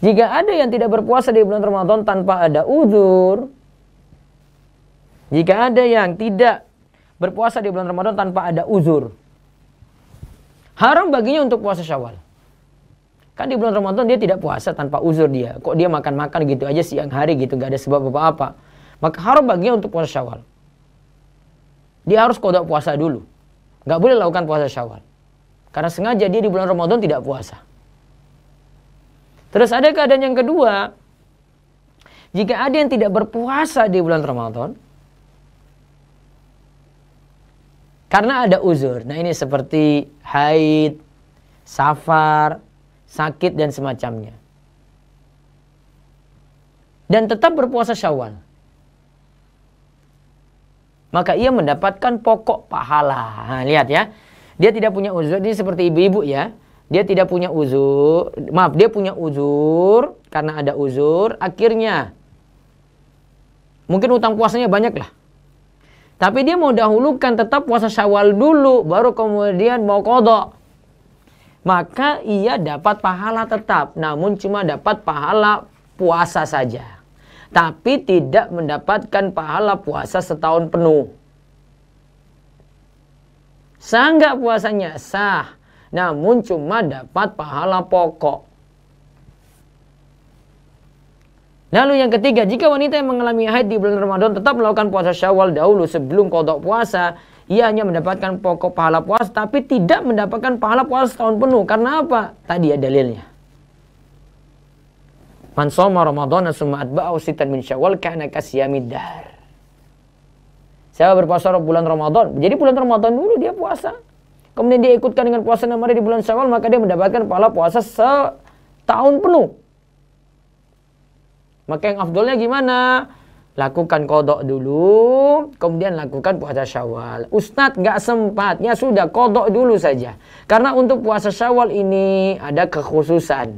Jika ada yang tidak berpuasa di bulan Ramadan tanpa ada udur, jika ada yang tidak berpuasa di bulan Ramadan tanpa ada uzur, haram baginya untuk puasa syawal. Kan di bulan Ramadan dia tidak puasa tanpa uzur dia. Kok dia makan-makan gitu aja siang hari gitu, Gak ada sebab apa-apa. Maka haram baginya untuk puasa syawal. Dia harus kodok puasa dulu. Gak boleh lakukan puasa syawal. Karena sengaja dia di bulan Ramadan tidak puasa. Terus ada keadaan yang kedua. Jika ada yang tidak berpuasa di bulan Ramadan. Karena ada uzur. Nah ini seperti haid, safar, sakit dan semacamnya. Dan tetap berpuasa Syawal. Maka ia mendapatkan pokok pahala. Nah, lihat ya. Dia tidak punya uzur, ini seperti ibu-ibu ya. Dia tidak punya uzur, maaf, dia punya uzur karena ada uzur, akhirnya mungkin utang puasanya banyak lah. Tapi dia mau dahulukan tetap puasa Syawal dulu, baru kemudian mau kodok maka ia dapat pahala tetap, namun cuma dapat pahala puasa saja. Tapi tidak mendapatkan pahala puasa setahun penuh. Sah nggak puasanya? Sah. Namun cuma dapat pahala pokok. Lalu yang ketiga, jika wanita yang mengalami haid di bulan Ramadan tetap melakukan puasa syawal dahulu sebelum kodok puasa, ia hanya mendapatkan pokok pahala puasa tapi tidak mendapatkan pahala puasa tahun penuh. Karena apa? Tadi ya dalilnya. Man soma Ramadan summa atba'u sitan min Syawal kana kasyamid dar. Siapa berpuasa bulan Ramadan? Jadi bulan Ramadan dulu dia puasa. Kemudian dia ikutkan dengan puasa enam hari di bulan Syawal maka dia mendapatkan pahala puasa setahun penuh. Maka yang afdolnya gimana? lakukan kodok dulu, kemudian lakukan puasa syawal. Ustadz nggak sempatnya sudah kodok dulu saja. Karena untuk puasa syawal ini ada kekhususan.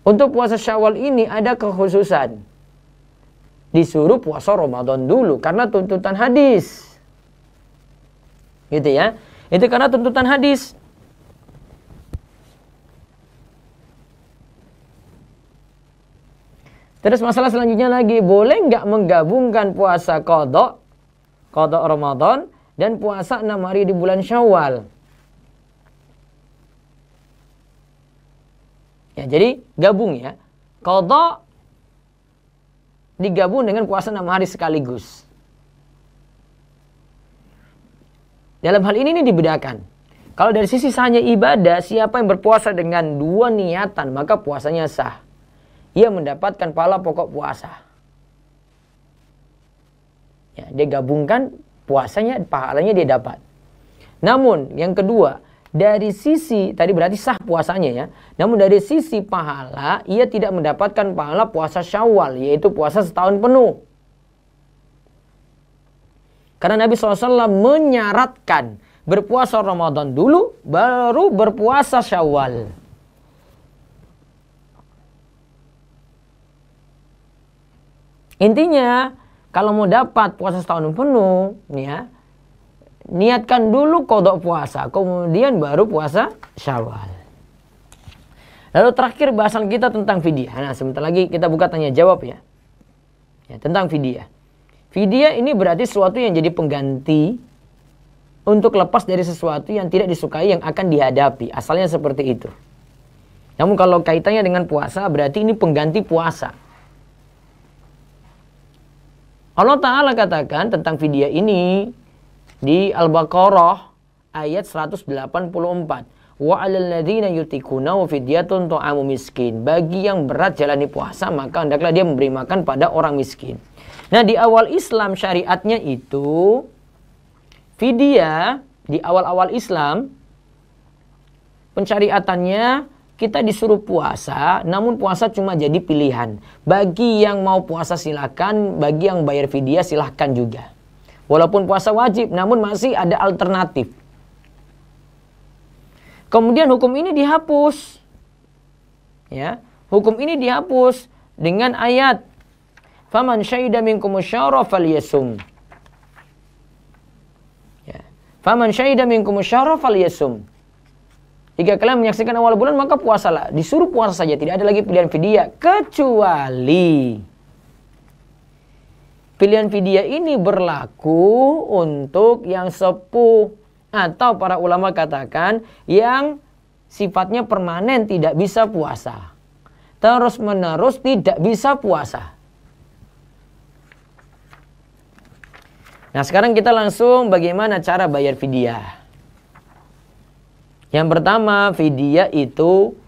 Untuk puasa syawal ini ada kekhususan. Disuruh puasa Ramadan dulu karena tuntutan hadis. Gitu ya. Itu karena tuntutan hadis. Terus masalah selanjutnya lagi, boleh nggak menggabungkan puasa kodok, kodok Ramadan, dan puasa 6 hari di bulan Syawal? Ya, jadi gabung ya. Kodok digabung dengan puasa 6 hari sekaligus. Dalam hal ini ini dibedakan. Kalau dari sisi sahnya ibadah, siapa yang berpuasa dengan dua niatan, maka puasanya sah ia mendapatkan pahala pokok puasa. Ya, dia gabungkan puasanya, pahalanya dia dapat. Namun yang kedua, dari sisi tadi berarti sah puasanya ya. Namun dari sisi pahala ia tidak mendapatkan pahala puasa Syawal yaitu puasa setahun penuh. Karena Nabi SAW menyaratkan berpuasa Ramadan dulu baru berpuasa Syawal. Intinya, kalau mau dapat puasa setahun penuh, ya, niatkan dulu kodok puasa, kemudian baru puasa syawal. Lalu terakhir bahasan kita tentang vidya Nah, sebentar lagi kita buka tanya jawab ya. ya tentang vidya vidya ini berarti sesuatu yang jadi pengganti untuk lepas dari sesuatu yang tidak disukai yang akan dihadapi. Asalnya seperti itu. Namun kalau kaitannya dengan puasa berarti ini pengganti puasa. Allah Ta'ala katakan tentang fidya ini di Al-Baqarah ayat 184. Wa yutikuna wa fidyatun ta'amu miskin. Bagi yang berat jalani puasa maka hendaklah dia memberi makan pada orang miskin. Nah di awal Islam syariatnya itu fidya di awal-awal Islam pencariatannya kita disuruh puasa, namun puasa cuma jadi pilihan. Bagi yang mau puasa silahkan, bagi yang bayar fidyah silahkan juga. Walaupun puasa wajib, namun masih ada alternatif. Kemudian hukum ini dihapus. Ya, hukum ini dihapus dengan ayat Faman syahida minkum syara falyasum. Ya. Faman syahida minkum syara falyasum. Jika kalian menyaksikan awal bulan maka puasalah. Disuruh puasa saja, tidak ada lagi pilihan fidyah kecuali pilihan fidyah ini berlaku untuk yang sepuh atau para ulama katakan yang sifatnya permanen tidak bisa puasa. Terus menerus tidak bisa puasa. Nah sekarang kita langsung bagaimana cara bayar fidyah. Yang pertama, vidya itu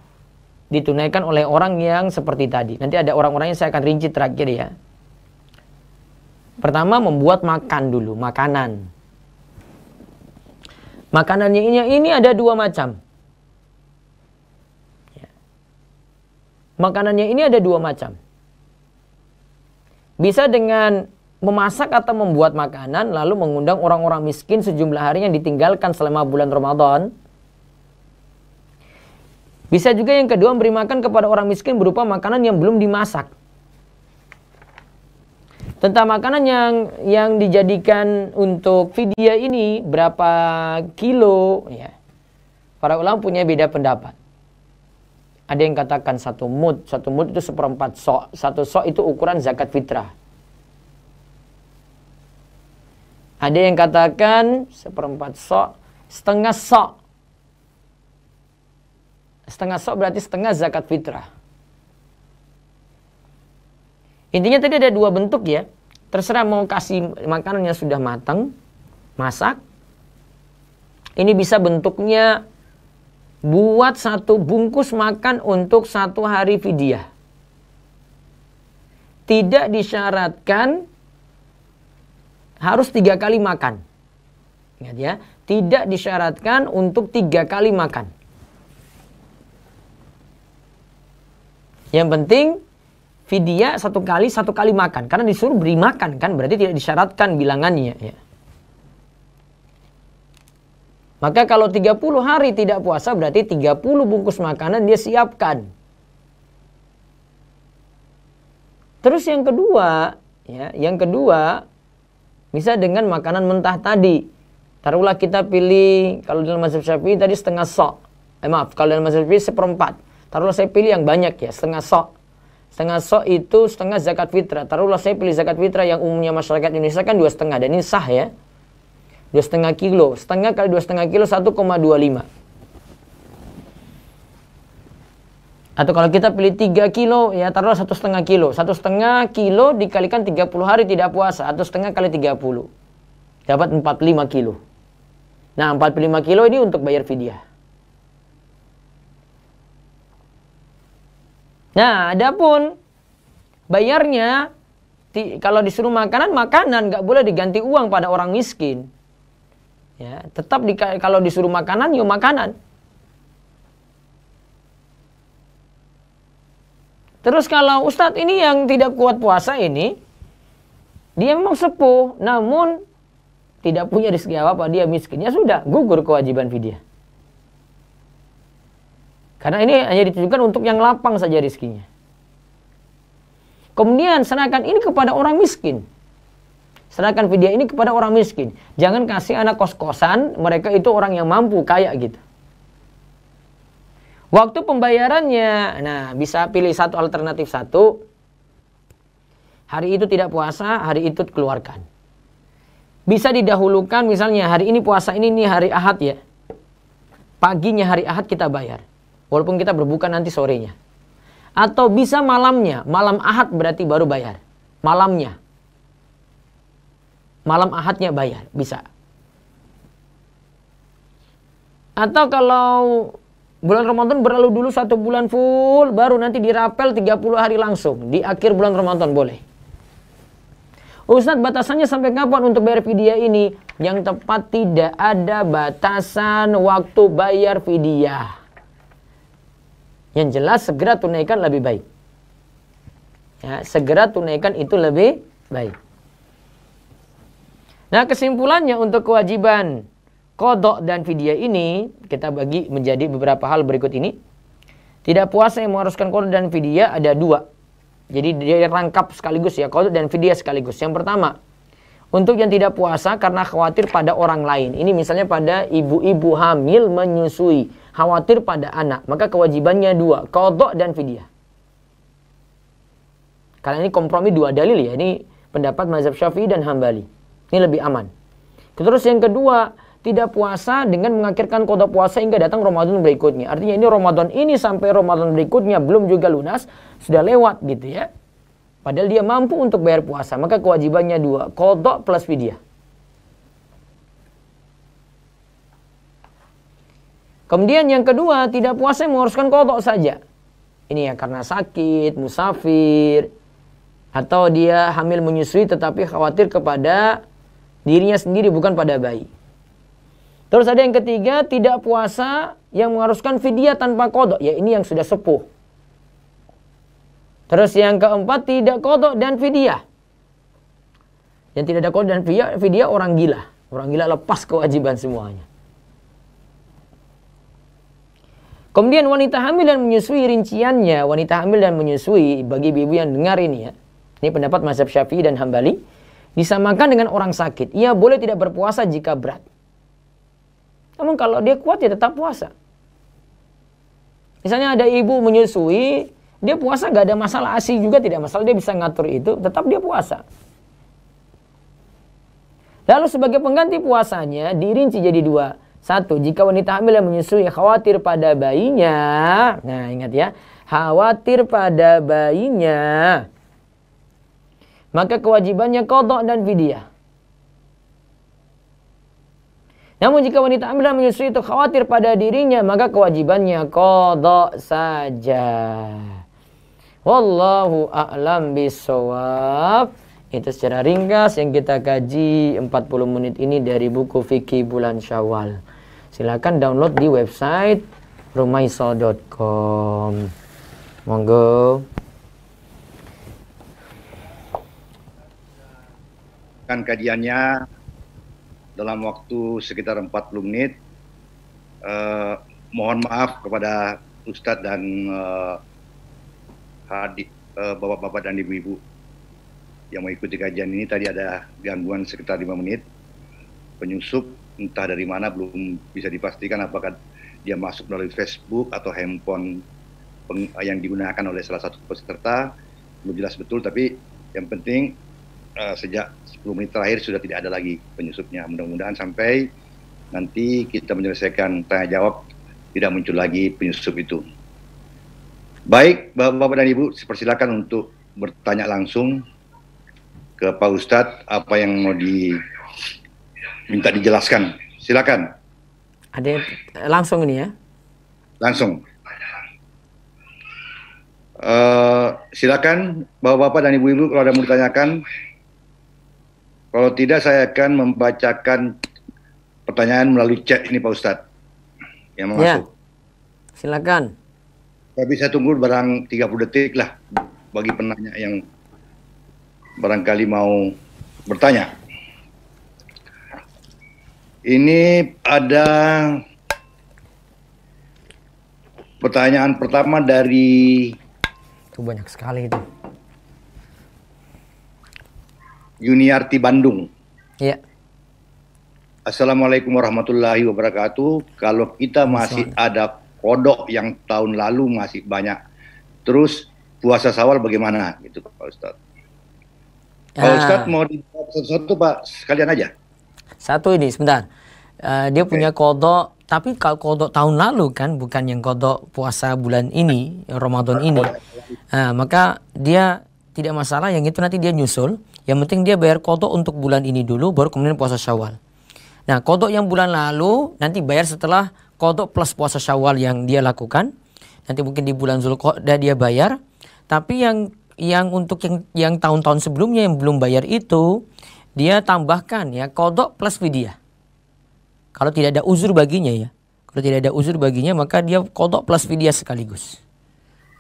ditunaikan oleh orang yang seperti tadi. Nanti ada orang-orang yang saya akan rinci terakhir ya. Pertama membuat makan dulu, makanan. Makanannya ini, ini ada dua macam. Ya. Makanannya ini ada dua macam. Bisa dengan memasak atau membuat makanan lalu mengundang orang-orang miskin sejumlah hari yang ditinggalkan selama bulan Ramadan bisa juga yang kedua memberi makan kepada orang miskin berupa makanan yang belum dimasak. Tentang makanan yang yang dijadikan untuk vidya ini berapa kilo ya. Para ulama punya beda pendapat. Ada yang katakan satu mud, satu mud itu seperempat sok, satu sok itu ukuran zakat fitrah. Ada yang katakan seperempat sok, setengah sok setengah sok berarti setengah zakat fitrah. Intinya tadi ada dua bentuk ya. Terserah mau kasih makanan yang sudah matang, masak. Ini bisa bentuknya buat satu bungkus makan untuk satu hari fidyah. Tidak disyaratkan harus tiga kali makan. Ingat ya, tidak disyaratkan untuk tiga kali makan. Yang penting Vidya satu kali satu kali makan karena disuruh beri makan kan berarti tidak disyaratkan bilangannya ya. Maka kalau 30 hari tidak puasa berarti 30 bungkus makanan dia siapkan. Terus yang kedua, ya, yang kedua bisa dengan makanan mentah tadi. Taruhlah kita pilih kalau dalam mazhab Syafi'i tadi setengah sok. Eh maaf, kalau dalam mazhab Syafi'i seperempat. Taruhlah saya pilih yang banyak ya, setengah sok. Setengah sok itu setengah zakat fitrah. Taruhlah saya pilih zakat fitrah yang umumnya masyarakat Indonesia kan dua setengah. Dan ini sah ya. Dua setengah kilo. Setengah kali dua setengah kilo 1,25. Atau kalau kita pilih 3 kilo, ya taruhlah satu setengah kilo. Satu setengah kilo dikalikan 30 hari tidak puasa. Atau setengah kali 30. Dapat 45 kilo. Nah, 45 kilo ini untuk bayar fidyah. Nah, adapun bayarnya di, kalau disuruh makanan makanan nggak boleh diganti uang pada orang miskin. Ya, tetap di, kalau disuruh makanan yuk ya makanan. Terus kalau ustadz ini yang tidak kuat puasa ini, dia memang sepuh, namun tidak punya rezeki apa-apa, dia miskin. Ya sudah, gugur kewajiban fidyah. Karena ini hanya ditujukan untuk yang lapang saja rizkinya. Kemudian serahkan ini kepada orang miskin. Serahkan video ini kepada orang miskin. Jangan kasih anak kos-kosan, mereka itu orang yang mampu, kaya gitu. Waktu pembayarannya, nah bisa pilih satu alternatif satu. Hari itu tidak puasa, hari itu keluarkan. Bisa didahulukan misalnya hari ini puasa ini nih hari Ahad ya. Paginya hari Ahad kita bayar. Walaupun kita berbuka nanti sorenya. Atau bisa malamnya. Malam ahad berarti baru bayar. Malamnya. Malam ahadnya bayar. Bisa. Atau kalau bulan Ramadan berlalu dulu satu bulan full, baru nanti dirapel 30 hari langsung. Di akhir bulan Ramadan boleh. Ustadz batasannya sampai kapan untuk bayar fidyah ini? Yang tepat tidak ada batasan waktu bayar fidyah. Yang jelas segera tunaikan lebih baik. Ya, segera tunaikan itu lebih baik. Nah kesimpulannya untuk kewajiban kodok dan fidyah ini kita bagi menjadi beberapa hal berikut ini. Tidak puasa yang mengharuskan kodok dan fidyah ada dua. Jadi dia rangkap sekaligus ya kodok dan fidyah sekaligus. Yang pertama untuk yang tidak puasa karena khawatir pada orang lain. Ini misalnya pada ibu-ibu hamil menyusui khawatir pada anak, maka kewajibannya dua, kodok dan fidyah. Karena ini kompromi dua dalil ya, ini pendapat mazhab syafi'i dan hambali. Ini lebih aman. Terus yang kedua, tidak puasa dengan mengakhirkan kodok puasa hingga datang Ramadan berikutnya. Artinya ini Ramadan ini sampai Ramadan berikutnya belum juga lunas, sudah lewat gitu ya. Padahal dia mampu untuk bayar puasa, maka kewajibannya dua, kodok plus fidyah. Kemudian yang kedua, tidak puasa mengharuskan kodok saja. Ini ya karena sakit, musafir, atau dia hamil menyusui tetapi khawatir kepada dirinya sendiri bukan pada bayi. Terus ada yang ketiga, tidak puasa yang mengharuskan fidyah tanpa kodok. Ya ini yang sudah sepuh. Terus yang keempat, tidak kodok dan fidyah. Yang tidak ada kodok dan fidyah, fidyah orang gila. Orang gila lepas kewajiban semuanya. Kemudian wanita hamil dan menyusui rinciannya, wanita hamil dan menyusui bagi ibu yang dengar ini ya. Ini pendapat mazhab Syafi'i dan Hambali disamakan dengan orang sakit. Ia boleh tidak berpuasa jika berat. Namun kalau dia kuat ya tetap puasa. Misalnya ada ibu menyusui, dia puasa gak ada masalah asi juga tidak masalah dia bisa ngatur itu, tetap dia puasa. Lalu sebagai pengganti puasanya dirinci jadi dua, satu, jika wanita hamil yang menyusui khawatir pada bayinya. Nah, ingat ya. Khawatir pada bayinya. Maka kewajibannya kodok dan vidya. Namun jika wanita hamil yang menyusui itu khawatir pada dirinya, maka kewajibannya kodok saja. Wallahu a'lam bisawab. Itu secara ringkas yang kita kaji 40 menit ini dari buku Fikih Bulan Syawal. Silakan download di website rumaisol.com. Monggo. Kan kajiannya dalam waktu sekitar 40 menit. Eh, mohon maaf kepada Ustadz dan eh, hadik eh, bapak-bapak dan ibu-ibu yang mengikuti kajian ini tadi ada gangguan sekitar lima menit penyusup entah dari mana belum bisa dipastikan apakah dia masuk melalui Facebook atau handphone yang digunakan oleh salah satu peserta belum jelas betul tapi yang penting uh, sejak 10 menit terakhir sudah tidak ada lagi penyusupnya mudah-mudahan sampai nanti kita menyelesaikan tanya jawab tidak muncul lagi penyusup itu baik bapak-bapak dan ibu persilakan untuk bertanya langsung ke Pak Ustadz apa yang mau di minta dijelaskan. Silakan. Ada langsung ini ya? Langsung. Uh, silakan bapak-bapak dan ibu-ibu kalau ada mau ditanyakan. Kalau tidak saya akan membacakan pertanyaan melalui chat ini Pak Ustadz yang ya. masuk. ya. Silakan. Silakan. Saya bisa tunggu barang 30 detik lah bagi penanya yang barangkali mau bertanya. Ini ada pertanyaan pertama dari itu banyak sekali itu. Yuniarti Bandung. Iya. Assalamualaikum warahmatullahi wabarakatuh. Kalau kita masih ada kodok yang tahun lalu masih banyak, terus puasa sawal bagaimana gitu Pak Ustad. Kalau ah. Ustadz mau dibuat sesuatu Pak sekalian aja. Satu ini sebentar. Uh, dia okay. punya kodok, tapi kalau kodok tahun lalu kan bukan yang kodok puasa bulan ini, Ramadan ini. Uh, maka dia tidak masalah yang itu nanti dia nyusul. Yang penting dia bayar kodok untuk bulan ini dulu, baru kemudian puasa Syawal. Nah, kodok yang bulan lalu nanti bayar setelah kodok plus puasa Syawal yang dia lakukan. Nanti mungkin di bulan Zulqa'dah dia bayar. Tapi yang yang untuk yang yang tahun-tahun sebelumnya yang belum bayar itu dia tambahkan ya kodok plus fidyah. Kalau tidak ada uzur baginya ya. Kalau tidak ada uzur baginya maka dia kodok plus fidyah sekaligus.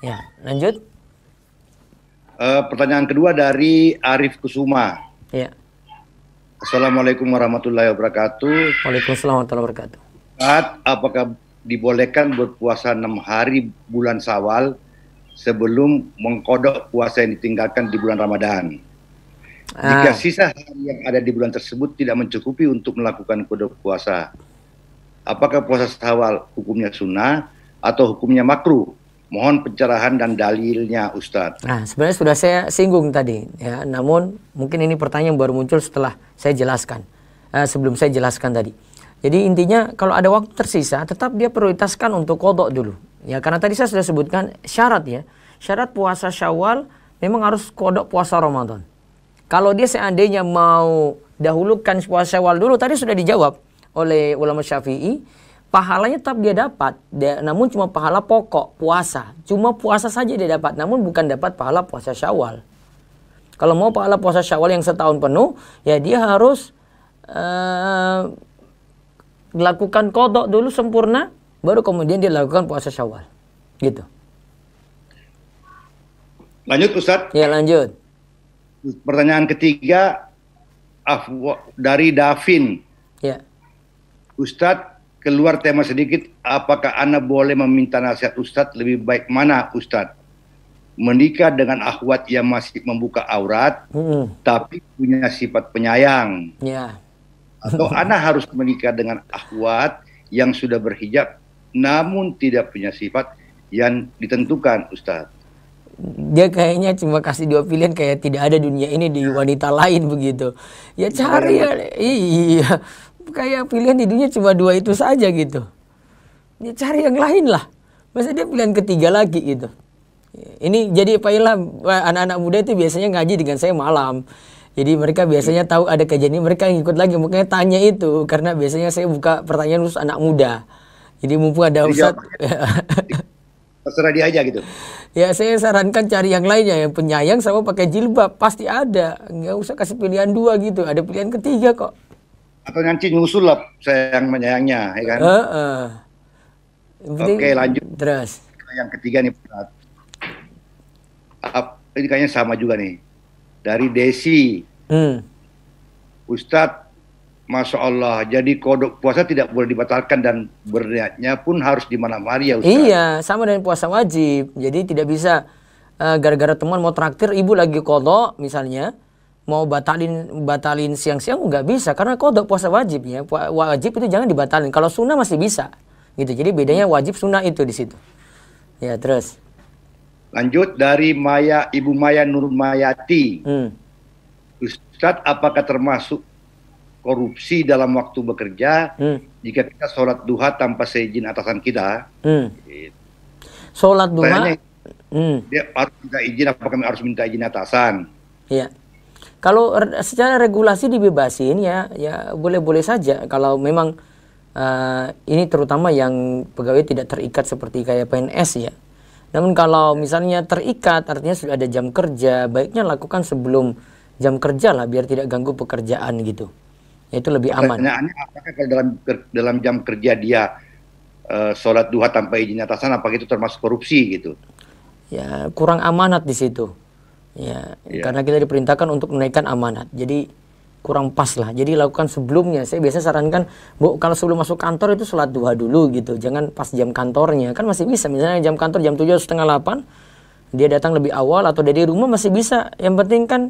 Ya, lanjut. E, pertanyaan kedua dari Arif Kusuma. Ya. Assalamualaikum warahmatullahi wabarakatuh. Waalaikumsalam warahmatullahi wabarakatuh. Saat apakah dibolehkan berpuasa enam hari bulan Sawal sebelum mengkodok puasa yang ditinggalkan di bulan Ramadan? Ah. sisa hari yang ada di bulan tersebut tidak mencukupi untuk melakukan kode puasa, apakah puasa sawal hukumnya sunnah atau hukumnya makruh? Mohon pencerahan dan dalilnya Ustadz. Nah, sebenarnya sudah saya singgung tadi ya, namun mungkin ini pertanyaan yang baru muncul setelah saya jelaskan. Eh, sebelum saya jelaskan tadi. Jadi intinya kalau ada waktu tersisa tetap dia prioritaskan untuk kodok dulu. Ya, karena tadi saya sudah sebutkan syarat ya. Syarat puasa Syawal memang harus kodok puasa Ramadan. Kalau dia seandainya mau dahulukan puasa Syawal dulu tadi sudah dijawab oleh ulama Syafi'i, pahalanya tetap dia dapat, dia, namun cuma pahala pokok puasa. Cuma puasa saja dia dapat, namun bukan dapat pahala puasa Syawal. Kalau mau pahala puasa Syawal yang setahun penuh, ya dia harus uh, lakukan kodok dulu sempurna, baru kemudian dia lakukan puasa Syawal. Gitu. Lanjut Ustadz. Ya lanjut pertanyaan ketiga Afwa, dari Davin. Ya. Ustadz, keluar tema sedikit, apakah Anda boleh meminta nasihat Ustadz lebih baik mana Ustadz? Menikah dengan akhwat yang masih membuka aurat, hmm. tapi punya sifat penyayang. Ya. Atau Anda harus menikah dengan akhwat yang sudah berhijab, namun tidak punya sifat yang ditentukan Ustadz dia kayaknya cuma kasih dua pilihan kayak tidak ada dunia ini di iya. wanita lain begitu ya iya, cari iya. ya iya kayak pilihan di dunia cuma dua itu saja gitu ya cari yang lain lah masa dia pilihan ketiga lagi gitu ini jadi Pak ya anak-anak muda itu biasanya ngaji dengan saya malam jadi mereka biasanya tahu ada kejadian ini mereka ngikut lagi makanya tanya itu karena biasanya saya buka pertanyaan khusus anak muda jadi mumpung ada ustadz terserah dia aja gitu. Ya saya sarankan cari yang lainnya yang penyayang sama pakai jilbab pasti ada. Nggak usah kasih pilihan dua gitu. Ada pilihan ketiga kok. Atau nanti nyusul lah sayang menyayangnya, ya kan? Uh, uh. Oke okay, lanjut. Terus. Yang ketiga nih berat. Ini kayaknya sama juga nih. Dari Desi. Hmm. Ustadz Masya Allah, jadi kodok puasa tidak boleh dibatalkan dan berniatnya pun harus di mana hari ya Ustaz. Iya, sama dengan puasa wajib. Jadi tidak bisa eh, gara-gara teman mau traktir ibu lagi kodok misalnya mau batalin batalin siang-siang nggak bisa karena kodok puasa wajibnya wajib itu jangan dibatalin kalau sunnah masih bisa gitu jadi bedanya wajib sunnah itu di situ ya terus lanjut dari Maya Ibu Maya Nurmayati hmm. Ustadz apakah termasuk korupsi dalam waktu bekerja hmm. jika kita sholat duha tanpa seizin atasan kita. Hmm. Gitu. Sholat duha. Tanya, hmm. Dia harus minta izin apa kami harus minta izin atasan? ya Kalau secara regulasi dibebasin ya, ya boleh-boleh saja. Kalau memang uh, ini terutama yang pegawai tidak terikat seperti kayak PNS ya. Namun kalau misalnya terikat, artinya sudah ada jam kerja, baiknya lakukan sebelum jam kerja lah biar tidak ganggu pekerjaan gitu itu lebih aman. Pertanyaannya apakah kalau dalam dalam jam kerja dia uh, sholat duha tanpa izin atasan apakah itu termasuk korupsi gitu? Ya kurang amanat di situ. Ya, ya. karena kita diperintahkan untuk menaikkan amanat. Jadi kurang pas lah. Jadi lakukan sebelumnya. Saya biasanya sarankan, Bu, kalau sebelum masuk kantor itu sholat duha dulu gitu. Jangan pas jam kantornya. Kan masih bisa. Misalnya jam kantor jam tujuh setengah delapan, dia datang lebih awal atau dari rumah masih bisa. Yang penting kan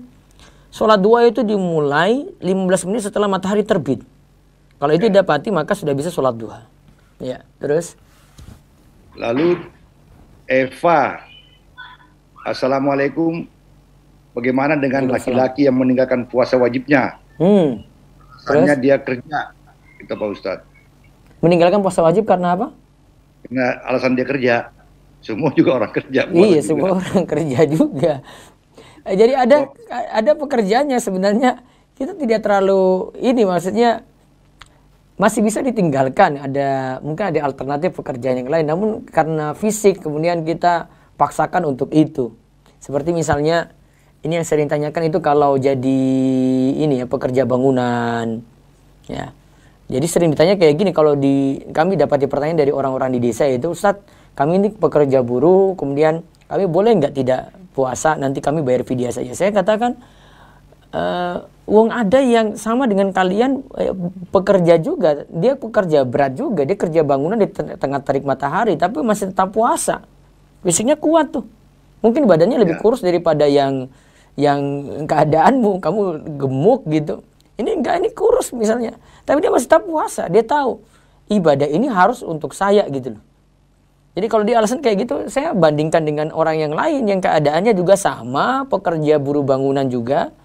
Sholat dua itu dimulai 15 menit setelah matahari terbit. Kalau itu didapati maka sudah bisa sholat dua. Ya, terus. Lalu Eva, Assalamualaikum. Bagaimana dengan laki-laki yang meninggalkan puasa wajibnya? Hmm. Hanya dia kerja, kita Pak Ustadz. Meninggalkan puasa wajib karena apa? Karena alasan dia kerja. Semua juga orang kerja. Iya, semua orang kerja juga. Eh, jadi ada oh. ada pekerjaannya sebenarnya kita tidak terlalu ini maksudnya masih bisa ditinggalkan ada mungkin ada alternatif pekerjaan yang lain namun karena fisik kemudian kita paksakan untuk itu seperti misalnya ini yang sering tanyakan itu kalau jadi ini ya pekerja bangunan ya jadi sering ditanya kayak gini kalau di kami dapat dipertanyakan dari orang-orang di desa itu Ustadz kami ini pekerja buruh kemudian kami boleh nggak tidak puasa nanti kami bayar video saja. Saya katakan uh, eh, uang ada yang sama dengan kalian eh, pekerja juga, dia pekerja berat juga, dia kerja bangunan di tengah terik matahari tapi masih tetap puasa. Fisiknya kuat tuh. Mungkin badannya lebih ya. kurus daripada yang yang keadaanmu, kamu gemuk gitu. Ini enggak ini kurus misalnya, tapi dia masih tetap puasa, dia tahu ibadah ini harus untuk saya gitu loh. Jadi kalau dia alasan kayak gitu, saya bandingkan dengan orang yang lain yang keadaannya juga sama, pekerja buruh bangunan juga,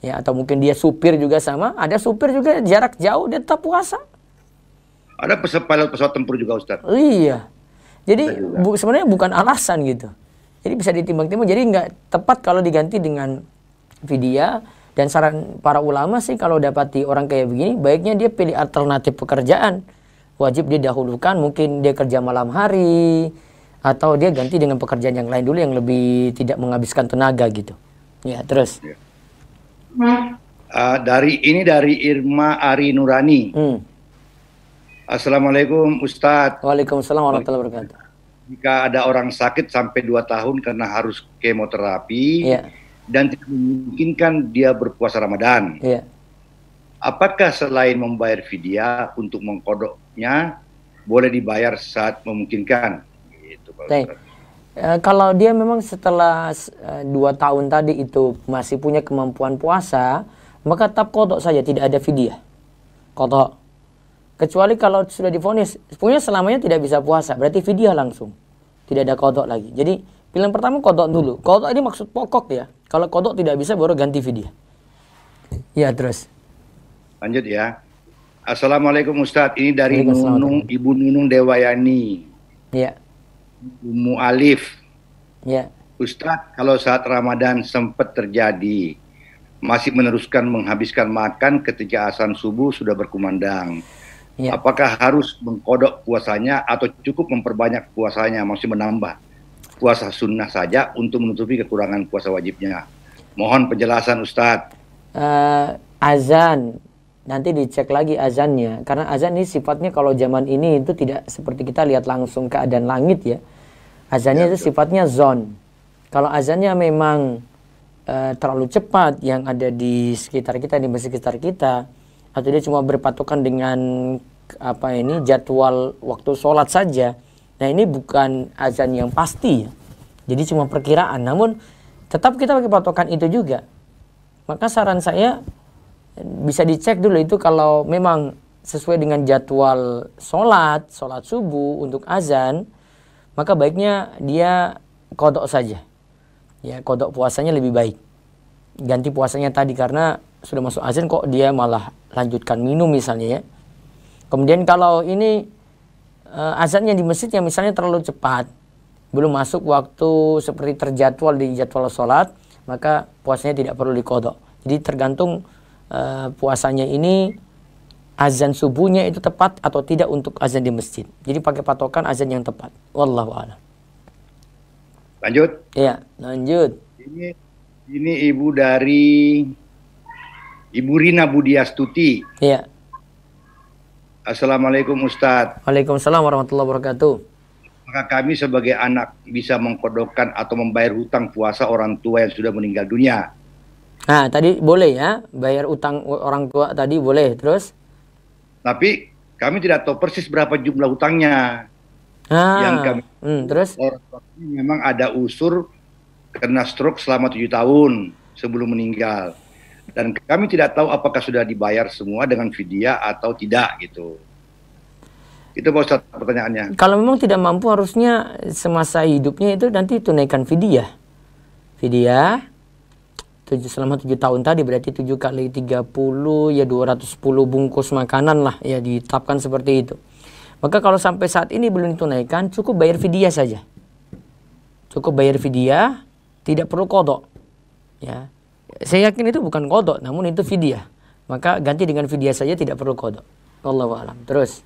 ya atau mungkin dia supir juga sama. Ada supir juga jarak jauh dia tetap puasa. Ada pesawat pesawat tempur juga Ustaz. Iya. Jadi bu, sebenarnya bukan alasan gitu. Jadi bisa ditimbang-timbang. Jadi nggak tepat kalau diganti dengan vidya. Dan saran para ulama sih kalau dapati orang kayak begini, baiknya dia pilih alternatif pekerjaan wajib didahulukan mungkin dia kerja malam hari atau dia ganti dengan pekerjaan yang lain dulu yang lebih tidak menghabiskan tenaga gitu ya terus Uh, dari ini dari Irma Ari Nurani hmm. Assalamualaikum Ustadz Waalaikumsalam warahmatullahi wabarakatuh jika ada orang sakit sampai 2 tahun karena harus kemoterapi ya. dan tidak memungkinkan dia berpuasa Ramadan. ya. Apakah selain membayar fidyah untuk mengkodok haknya boleh dibayar saat memungkinkan. Gitu, E, kalau dia memang setelah e, dua tahun tadi itu masih punya kemampuan puasa, maka tetap kodok saja, tidak ada fidyah. Kodok. Kecuali kalau sudah difonis, punya selamanya tidak bisa puasa, berarti fidyah langsung. Tidak ada kodok lagi. Jadi pilihan pertama kodok dulu. Kodok ini maksud pokok ya. Kalau kodok tidak bisa baru ganti fidyah. Ya terus. Lanjut ya. Assalamualaikum Ustadz, ini dari Nunung, Ibu Nunung Dewayani. Iya. Umu Alif. Iya. Ustadz, kalau saat Ramadan sempat terjadi, masih meneruskan menghabiskan makan ketika asan subuh sudah berkumandang. Ya. Apakah harus mengkodok puasanya atau cukup memperbanyak puasanya, masih menambah puasa sunnah saja untuk menutupi kekurangan puasa wajibnya? Mohon penjelasan Ustadz. Uh, azan nanti dicek lagi azannya karena azan ini sifatnya kalau zaman ini itu tidak seperti kita lihat langsung keadaan langit ya azannya ya, itu sifatnya zon kalau azannya memang e, terlalu cepat yang ada di sekitar kita di masjid sekitar kita atau dia cuma berpatokan dengan apa ini jadwal waktu sholat saja nah ini bukan azan yang pasti ya jadi cuma perkiraan namun tetap kita pakai patokan itu juga maka saran saya bisa dicek dulu itu kalau memang sesuai dengan jadwal sholat, sholat subuh untuk azan, maka baiknya dia kodok saja. Ya, kodok puasanya lebih baik. Ganti puasanya tadi karena sudah masuk azan kok dia malah lanjutkan minum misalnya ya. Kemudian kalau ini eh, azannya di masjid yang misalnya terlalu cepat, belum masuk waktu seperti terjadwal di jadwal sholat, maka puasanya tidak perlu dikodok. Jadi tergantung Eh, puasanya ini azan subuhnya itu tepat atau tidak untuk azan di masjid. Jadi pakai patokan azan yang tepat. Wallahu a'lam. Lanjut. Iya, lanjut. Ini ini ibu dari Ibu Rina Budiastuti. Iya. Assalamualaikum Ustadz. Waalaikumsalam warahmatullahi wabarakatuh. Maka kami sebagai anak bisa mengkodokkan atau membayar hutang puasa orang tua yang sudah meninggal dunia. Nah, tadi boleh ya, bayar utang orang tua tadi boleh. Terus? Tapi kami tidak tahu persis berapa jumlah utangnya. Ah, yang kami hmm, terus memang ada usur kena stroke selama tujuh tahun sebelum meninggal dan kami tidak tahu apakah sudah dibayar semua dengan vidya atau tidak gitu itu pak Ustaz pertanyaannya kalau memang tidak mampu harusnya semasa hidupnya itu nanti tunaikan vidya vidya tujuh selama tujuh tahun tadi berarti tujuh kali tiga puluh ya dua ratus sepuluh bungkus makanan lah ya ditetapkan seperti itu. Maka kalau sampai saat ini belum ditunaikan cukup bayar fidyah saja. Cukup bayar fidyah, tidak perlu kodok. Ya. Saya yakin itu bukan kodok, namun itu fidyah. Maka ganti dengan fidyah saja tidak perlu kodok. Allah alam. Terus.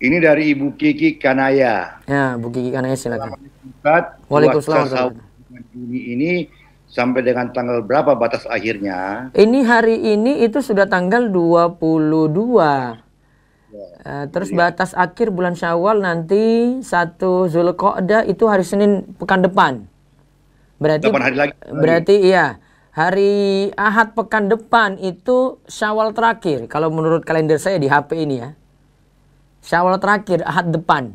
Ini dari Ibu Kiki Kanaya. Ya, Bu Kiki Kanaya silakan. Waalaikumsalam. Waalaikumsalam. ini sampai dengan tanggal berapa batas akhirnya? Ini hari ini itu sudah tanggal 22. Ya, uh, terus ya. batas akhir bulan Syawal nanti satu Zulqa'dah itu hari Senin pekan depan. Berarti hari lagi. Berarti iya. Hari Ahad pekan depan itu Syawal terakhir kalau menurut kalender saya di HP ini ya. Syawal terakhir Ahad depan.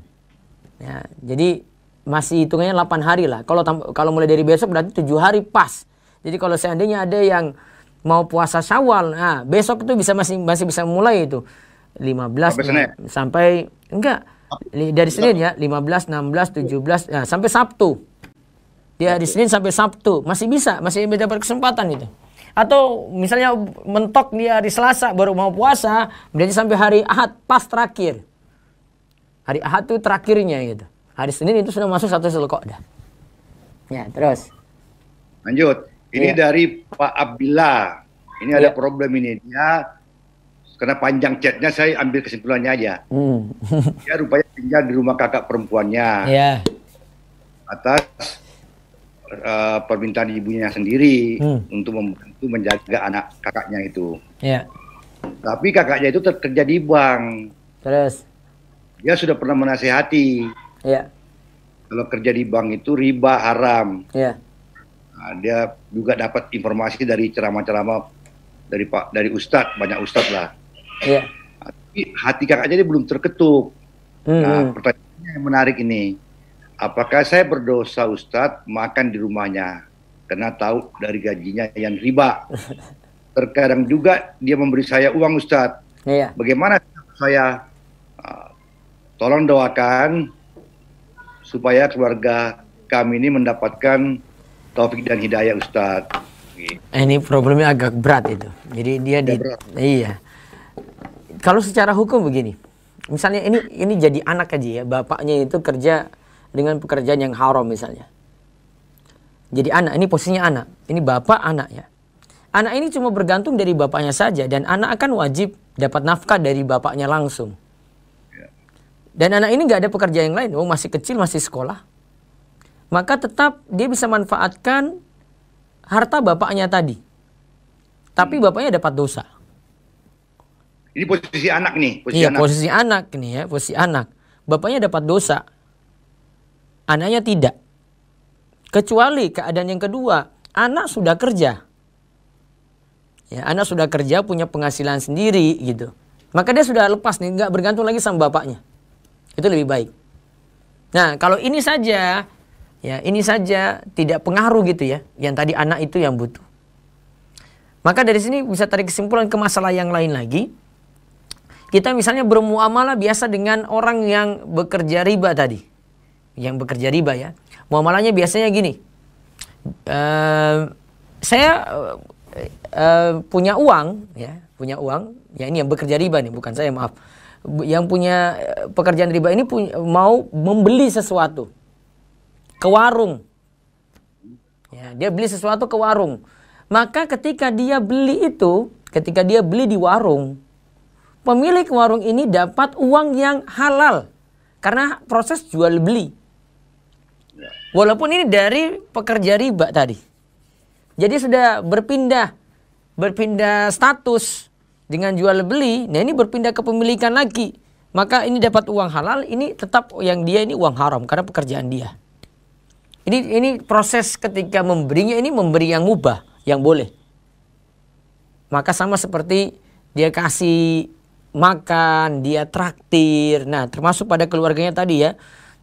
Ya, jadi masih hitungannya 8 hari lah. Kalau kalau mulai dari besok berarti 7 hari pas. Jadi kalau seandainya ada yang mau puasa Syawal, nah besok itu bisa masih masih bisa mulai itu. 15 sampai enggak dari Senin ya, 15, 16, 17 nah, sampai Sabtu. Dia ya, dari Senin sampai Sabtu masih bisa, masih dapat kesempatan itu. Atau misalnya mentok dia hari Selasa baru mau puasa, berarti sampai hari Ahad pas terakhir. Hari Ahad itu terakhirnya gitu. Hari Senin itu sudah masuk satu dah. Ya, terus. Lanjut. Ini ya. dari Pak Abdillah. Ini ya. ada iya. problem ini. Dia karena panjang chatnya saya ambil kesimpulannya aja. Hmm. dia rupanya tinggal di rumah kakak perempuannya. Ya. Atas uh, permintaan ibunya sendiri hmm. untuk membantu menjaga anak kakaknya itu. Ya. Tapi kakaknya itu terkerja di bank. Terus? Dia sudah pernah menasehati Iya. Kalau kerja di bank itu riba haram. Iya. Nah, dia juga dapat informasi dari ceramah-ceramah dari Pak dari Ustadz banyak Ustadz lah. Iya. Tapi hati kakaknya dia belum terketuk. Hmm. Nah, hmm. pertanyaannya yang menarik ini, apakah saya berdosa Ustadz makan di rumahnya? Karena tahu dari gajinya yang riba. Terkadang juga dia memberi saya uang Ustadz. Iya. Bagaimana saya? Uh, tolong doakan supaya keluarga kami ini mendapatkan taufik dan hidayah Ustadz. Eh, ini problemnya agak berat itu. Jadi dia di berat. iya. Kalau secara hukum begini, misalnya ini ini jadi anak aja ya, bapaknya itu kerja dengan pekerjaan yang haram misalnya. Jadi anak, ini posisinya anak, ini bapak anak ya. Anak ini cuma bergantung dari bapaknya saja dan anak akan wajib dapat nafkah dari bapaknya langsung. Dan anak ini nggak ada pekerjaan yang lain, oh masih kecil, masih sekolah. Maka tetap dia bisa manfaatkan harta bapaknya tadi. Tapi hmm. bapaknya dapat dosa. Ini posisi anak nih, posisi iya, anak. posisi anak nih ya, posisi anak. Bapaknya dapat dosa. Anaknya tidak. Kecuali keadaan yang kedua, anak sudah kerja. Ya, anak sudah kerja punya penghasilan sendiri gitu. Maka dia sudah lepas nih, nggak bergantung lagi sama bapaknya. Itu lebih baik. Nah, kalau ini saja ya, ini saja tidak pengaruh gitu ya, yang tadi anak itu yang butuh. Maka dari sini bisa tarik kesimpulan ke masalah yang lain lagi. Kita misalnya bermuamalah biasa dengan orang yang bekerja riba tadi. Yang bekerja riba ya. Muamalahnya biasanya gini. Uh, saya uh, uh, punya uang ya, punya uang. Ya ini yang bekerja riba nih, bukan saya maaf yang punya eh, pekerjaan riba ini punya, mau membeli sesuatu ke warung. Ya, dia beli sesuatu ke warung. Maka ketika dia beli itu, ketika dia beli di warung, pemilik warung ini dapat uang yang halal karena proses jual beli. Walaupun ini dari pekerja riba tadi. Jadi sudah berpindah berpindah status dengan jual beli, nah ini berpindah ke pemilikan lagi. Maka ini dapat uang halal, ini tetap yang dia ini uang haram karena pekerjaan dia. Ini ini proses ketika memberinya ini memberi yang mubah, yang boleh. Maka sama seperti dia kasih makan, dia traktir. Nah, termasuk pada keluarganya tadi ya.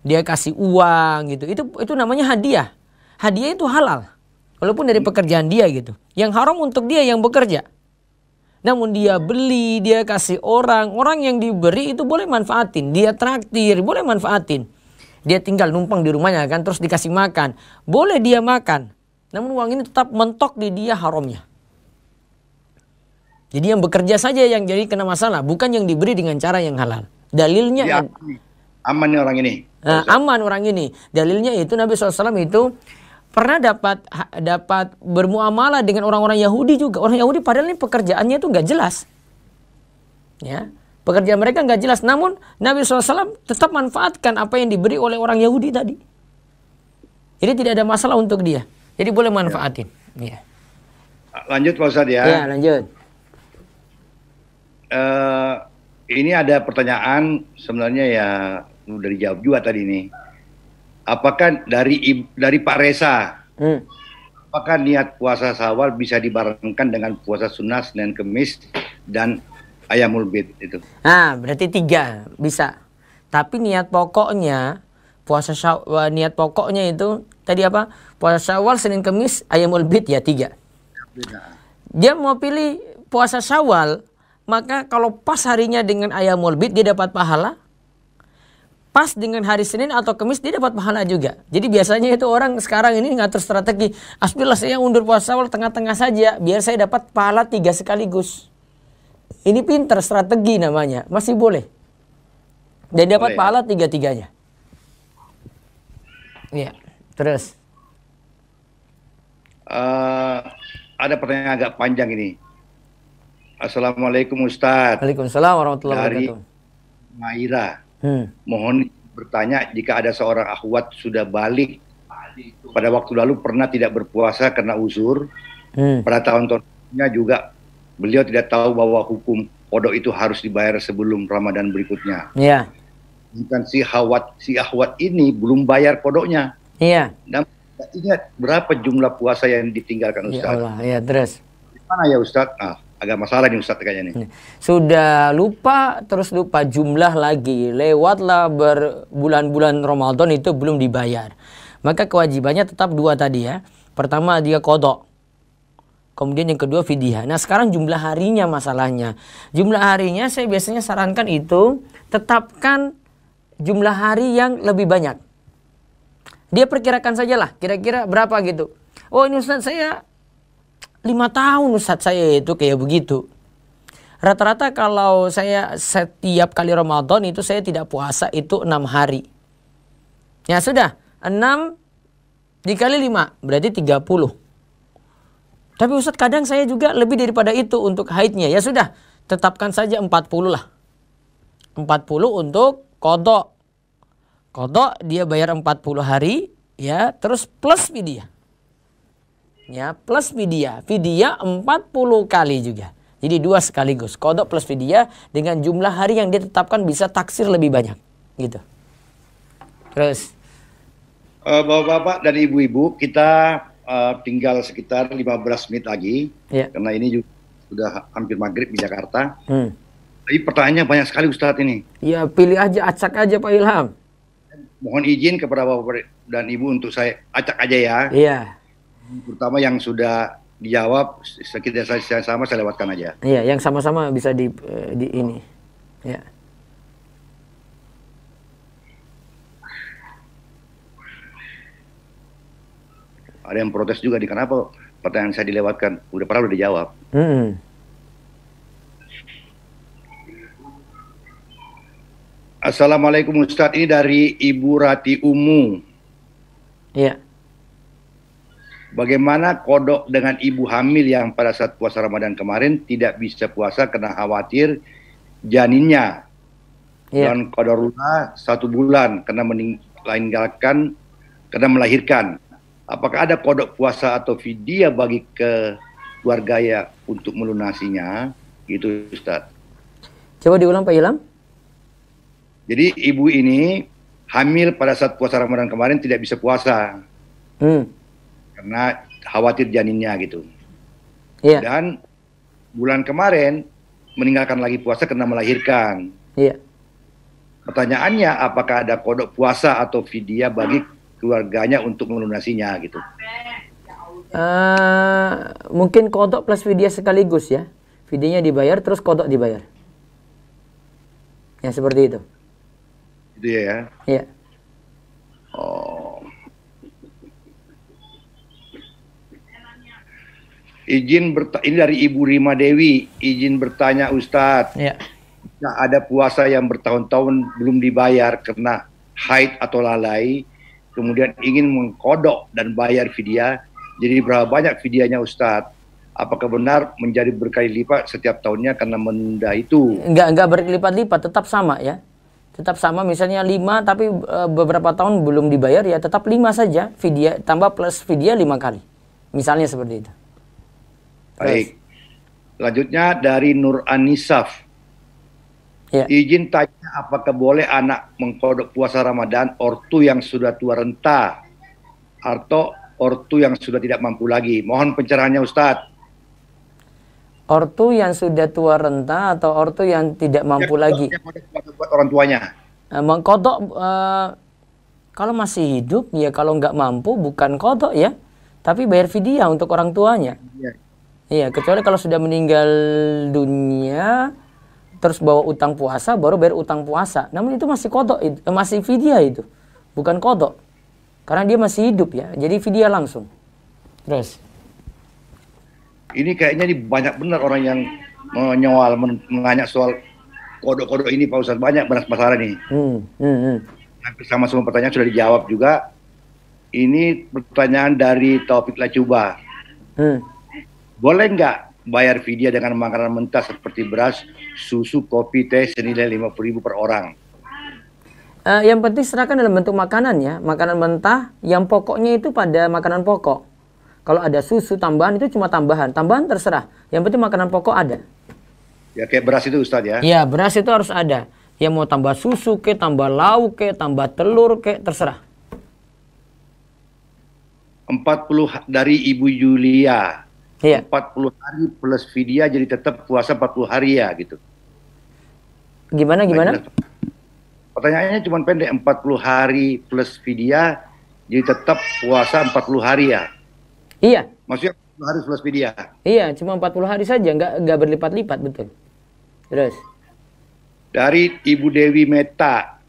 Dia kasih uang gitu. Itu itu namanya hadiah. Hadiah itu halal. Walaupun dari pekerjaan dia gitu. Yang haram untuk dia yang bekerja namun dia beli, dia kasih orang, orang yang diberi itu boleh manfaatin, dia traktir, boleh manfaatin. Dia tinggal numpang di rumahnya kan, terus dikasih makan, boleh dia makan. Namun uang ini tetap mentok di dia haramnya. Jadi yang bekerja saja yang jadi kena masalah, bukan yang diberi dengan cara yang halal. Dalilnya ya, aman orang ini. Eh, aman orang ini. Dalilnya itu Nabi SAW itu pernah dapat dapat bermuamalah dengan orang-orang Yahudi juga. Orang Yahudi padahal ini pekerjaannya itu nggak jelas. Ya, pekerjaan mereka nggak jelas. Namun Nabi SAW tetap manfaatkan apa yang diberi oleh orang Yahudi tadi. Jadi tidak ada masalah untuk dia. Jadi boleh manfaatin. Ya. Ah, lanjut Pak Ustadz ya. Ya lanjut. Uh, ini ada pertanyaan sebenarnya ya udah dijawab juga tadi nih apakah dari dari Pak Reza hmm. apakah niat puasa Sawal bisa dibarengkan dengan puasa sunnah Senin Kemis dan Ayamul Bid itu? Nah berarti tiga bisa. Tapi niat pokoknya puasa syawal, eh, niat pokoknya itu tadi apa? Puasa sawal Senin Kemis Ayamul Bid ya tiga. Dia mau pilih puasa sawal maka kalau pas harinya dengan ayamul bid dia dapat pahala pas dengan hari Senin atau Kamis dia dapat pahala juga. Jadi biasanya itu orang sekarang ini ngatur strategi. Astagfirullah saya undur puasa awal tengah-tengah saja biar saya dapat pahala tiga sekaligus. Ini pinter strategi namanya. Masih boleh. Dia dapat boleh. Ya? pahala tiga-tiganya. Iya. Terus. Uh, ada pertanyaan agak panjang ini. Assalamualaikum Ustaz. Waalaikumsalam warahmatullahi wabarakatuh. Dari Maira. Hmm. Mohon bertanya jika ada seorang akhwat sudah balik pada waktu lalu pernah tidak berpuasa karena uzur. Hmm. Pada tahun-tahunnya juga beliau tidak tahu bahwa hukum kodok itu harus dibayar sebelum Ramadan berikutnya. Iya. Bukan si akhwat si ahwat ini belum bayar kodoknya. Iya. Dan ingat berapa jumlah puasa yang ditinggalkan ya Ustaz? Ya Allah, ya terus. Mana ya Ustaz? Nah, agak masalah nih Ustaz kayaknya nih. Iya. Sudah lupa terus lupa jumlah lagi. Lewatlah berbulan-bulan Ramadan itu belum dibayar. Maka kewajibannya tetap dua tadi ya. Pertama dia kodok. Kemudian yang kedua fidyah. Nah sekarang jumlah harinya masalahnya. Jumlah harinya saya biasanya sarankan itu tetapkan jumlah hari yang lebih banyak. Dia perkirakan sajalah kira-kira berapa gitu. Oh ini Ustaz saya lima tahun Ustadz saya itu kayak begitu. Rata-rata kalau saya setiap kali Ramadan itu saya tidak puasa itu enam hari. Ya sudah, enam dikali lima berarti tiga puluh. Tapi Ustadz kadang saya juga lebih daripada itu untuk haidnya. Ya sudah, tetapkan saja empat puluh lah. Empat puluh untuk kodok. Kodok dia bayar empat puluh hari ya terus plus dia ya plus vidya. Vidya 40 kali juga. Jadi dua sekaligus. Kodok plus vidya dengan jumlah hari yang ditetapkan bisa taksir lebih banyak. Gitu. Terus. Eh, bapak-bapak dan ibu-ibu kita eh, tinggal sekitar 15 menit lagi. Ya. Karena ini juga sudah hampir maghrib di Jakarta. Hmm. Tapi pertanyaannya banyak sekali Ustadz ini. Ya pilih aja, acak aja Pak Ilham. Mohon izin kepada Bapak dan Ibu untuk saya acak aja ya. Iya terutama yang sudah dijawab sekitar saya sama saya lewatkan aja. Iya, yang sama-sama bisa di, eh, di ini. Ya. Ada yang protes juga di kenapa pertanyaan saya dilewatkan? Udah pernah udah dijawab. -hmm. Assalamualaikum Ustadz ini dari Ibu Rati Umu. Iya. Bagaimana kodok dengan ibu hamil yang pada saat puasa Ramadan kemarin tidak bisa puasa karena khawatir janinnya. Yeah. Dan kodarullah satu bulan karena meninggalkan karena melahirkan. Apakah ada kodok puasa atau vidya bagi keluarga ya untuk melunasinya? Itu Ustaz. Coba diulang Pak Ilham. Jadi ibu ini hamil pada saat puasa Ramadan kemarin tidak bisa puasa. Hmm karena khawatir janinnya gitu. Iya. Dan bulan kemarin meninggalkan lagi puasa karena melahirkan. Iya. Pertanyaannya apakah ada kodok puasa atau vidya bagi keluarganya untuk melunasinya gitu? Uh, mungkin kodok plus vidya sekaligus ya. vidyanya dibayar terus kodok dibayar. Ya seperti itu. Itu ya. ya? Iya. Oh. izin bertanya, ini dari Ibu Rima Dewi, izin bertanya Ustadz. Ya. Nah, ada puasa yang bertahun-tahun belum dibayar karena haid atau lalai, kemudian ingin mengkodok dan bayar vidya, Jadi berapa banyak vidyanya Ustadz? Apakah benar menjadi berkali lipat setiap tahunnya karena menunda itu? Enggak, enggak berlipat-lipat, tetap sama ya. Tetap sama misalnya lima, tapi e, beberapa tahun belum dibayar ya tetap lima saja vidya tambah plus vidya lima kali. Misalnya seperti itu. Baik. Selanjutnya dari Nur Anisaf. Ya. Izin tanya apakah boleh anak mengkodok puasa Ramadan ortu yang sudah tua renta atau ortu yang sudah tidak mampu lagi? Mohon pencerahannya Ustadz. Ortu yang sudah tua renta atau ortu yang tidak mampu ya, lagi? Yang buat orang tuanya. Eh, mengkodok uh, kalau masih hidup ya kalau nggak mampu bukan kodok ya, tapi bayar fidyah untuk orang tuanya. Ya Iya, kecuali kalau sudah meninggal dunia terus bawa utang puasa baru bayar utang puasa. Namun itu masih kodok itu, eh, masih vidya itu. Bukan kodok. Karena dia masih hidup ya. Jadi vidya langsung. Terus. Ini kayaknya ini banyak benar orang yang menyoal menanya soal kodok-kodok ini Pak Ustadz banyak beras masalah ini. Hmm, hmm, hmm. sama semua pertanyaan sudah dijawab juga. Ini pertanyaan dari Taufik Lacuba. Hmm boleh nggak bayar video dengan makanan mentah seperti beras, susu, kopi, teh senilai lima puluh ribu per orang? Uh, yang penting serahkan dalam bentuk makanan ya, makanan mentah yang pokoknya itu pada makanan pokok. Kalau ada susu tambahan itu cuma tambahan, tambahan terserah. Yang penting makanan pokok ada. Ya kayak beras itu Ustaz ya? ya beras itu harus ada. yang mau tambah susu ke, tambah lauk ke, tambah telur ke, terserah. 40 dari Ibu Julia. Iya. 40 hari plus vidya jadi tetap puasa 40 hari ya gitu. Nah, gimana gimana? Pertanyaannya cuma pendek 40 hari plus vidya jadi tetap puasa 40 hari ya. Iya. Maksudnya 40 hari plus vidya. Iya, cuma 40 hari saja nggak nggak berlipat-lipat betul. Terus. Dari Ibu Dewi Meta.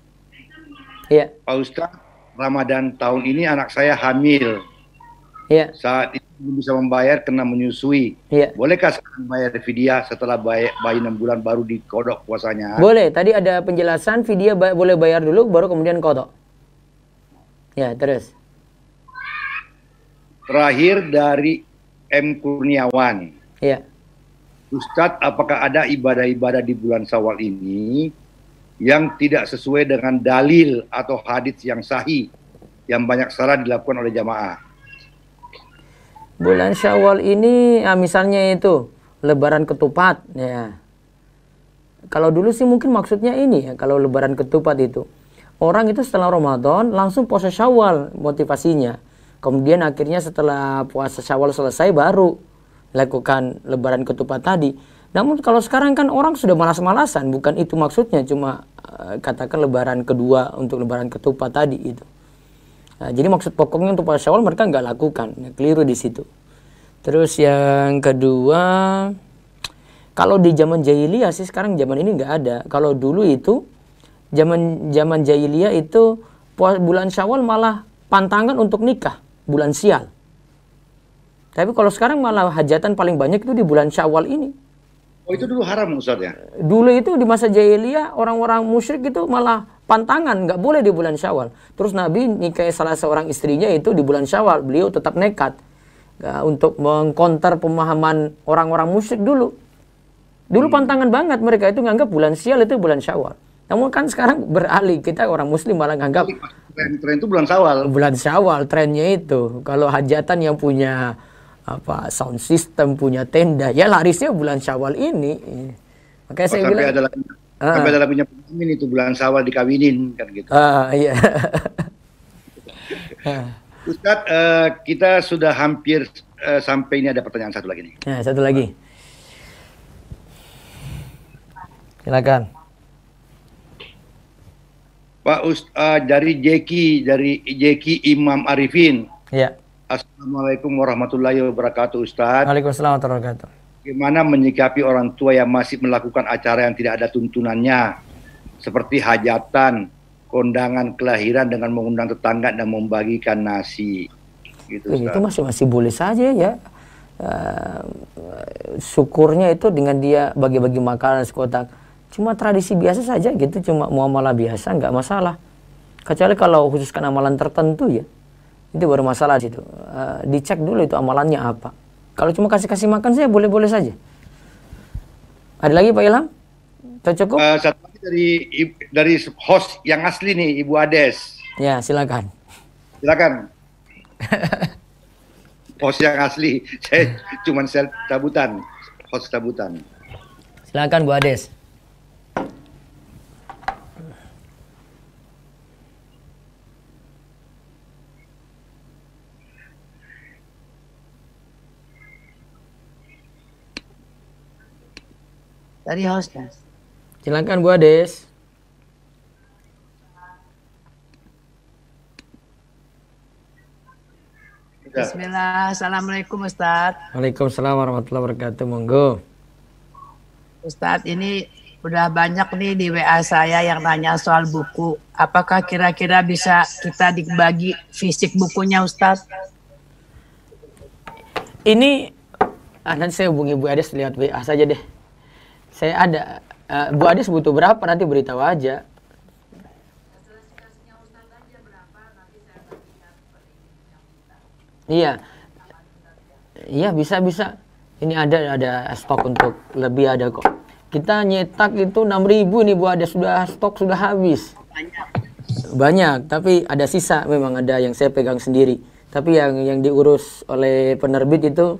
Iya. Pak Ustaz, Ramadan tahun ini anak saya hamil. Iya. Saat ini belum bisa membayar kena menyusui. Iya. Bolehkah sekarang bayar Vidya setelah bayi, bayi 6 bulan baru dikodok puasanya? Boleh. Tadi ada penjelasan Vidya bay boleh bayar dulu baru kemudian kodok. Ya, terus. Terakhir dari M Kurniawan. Iya. Ustadz, apakah ada ibadah-ibadah di bulan Sawal ini yang tidak sesuai dengan dalil atau hadits yang sahih yang banyak salah dilakukan oleh jamaah? bulan Syawal ini ya misalnya itu lebaran ketupat ya. Kalau dulu sih mungkin maksudnya ini ya kalau lebaran ketupat itu. Orang itu setelah Ramadan langsung puasa Syawal motivasinya. Kemudian akhirnya setelah puasa Syawal selesai baru lakukan lebaran ketupat tadi. Namun kalau sekarang kan orang sudah malas-malasan, bukan itu maksudnya, cuma eh, katakan lebaran kedua untuk lebaran ketupat tadi itu. Nah, jadi maksud pokoknya untuk puasa Syawal mereka nggak lakukan, ya, keliru di situ. Terus yang kedua, kalau di zaman jahiliyah sih sekarang zaman ini nggak ada. Kalau dulu itu zaman zaman jahiliyah itu bulan Syawal malah pantangan untuk nikah, bulan sial. Tapi kalau sekarang malah hajatan paling banyak itu di bulan Syawal ini. Oh itu dulu haram Ustaz ya? Dulu itu di masa jahiliyah orang-orang musyrik itu malah pantangan nggak boleh di bulan Syawal. Terus Nabi nikahi salah seorang istrinya itu di bulan Syawal. Beliau tetap nekat ya, untuk mengkonter pemahaman orang-orang musyrik dulu. Dulu hmm. pantangan banget mereka itu nganggap bulan sial itu bulan Syawal. Namun kan sekarang beralih kita orang muslim malah nganggap tren, tren itu bulan Syawal. Bulan Syawal trennya itu. Kalau hajatan yang punya apa sound system, punya tenda. Ya larisnya bulan Syawal ini. Makanya oh, saya bilang adalah uh, sampai adalah punya pengamin itu bulan Syawal dikawinin kan gitu. Uh, iya. Ustadz, uh, kita sudah hampir uh, sampai ini ada pertanyaan satu lagi nih. Nah, satu lagi. Silakan. Pak Ustadz, uh, eh, dari Jeki, dari Jeki Imam Arifin. ya Assalamualaikum warahmatullahi wabarakatuh Ustaz. Waalaikumsalam warahmatullahi wabarakatuh. Bagaimana menyikapi orang tua yang masih melakukan acara yang tidak ada tuntunannya seperti hajatan, kondangan kelahiran dengan mengundang tetangga dan membagikan nasi. Gitu, Ustaz. Itu masih masih boleh saja ya. Uh, syukurnya itu dengan dia bagi-bagi makanan sekotak. Cuma tradisi biasa saja gitu, cuma muamalah biasa nggak masalah. Kecuali kalau khususkan amalan tertentu ya itu baru masalah situ uh, dicek dulu itu amalannya apa kalau cuma kasih kasih makan saya boleh boleh saja ada lagi pak Ilham cukup uh, satu lagi dari dari host yang asli nih ibu Ades ya silakan silakan host yang asli saya cuma sel tabutan host tabutan silakan bu Ades dari hostess. Silakan Bu Ades. Ya. Bismillah, Assalamualaikum Ustaz. Waalaikumsalam warahmatullahi wabarakatuh, monggo. Ustaz, ini udah banyak nih di WA saya yang nanya soal buku. Apakah kira-kira bisa kita dibagi fisik bukunya Ustaz? Ini ah, nanti saya hubungi Bu Ades lihat WA saja deh. Saya ada. Uh, Bu Adis butuh berapa nanti beritahu aja. Iya. Iya bisa bisa. Ini ada ada stok untuk lebih ada kok. Kita nyetak itu 6000 nih Bu ada sudah stok sudah habis. Banyak. tapi ada sisa memang ada yang saya pegang sendiri. Tapi yang yang diurus oleh penerbit itu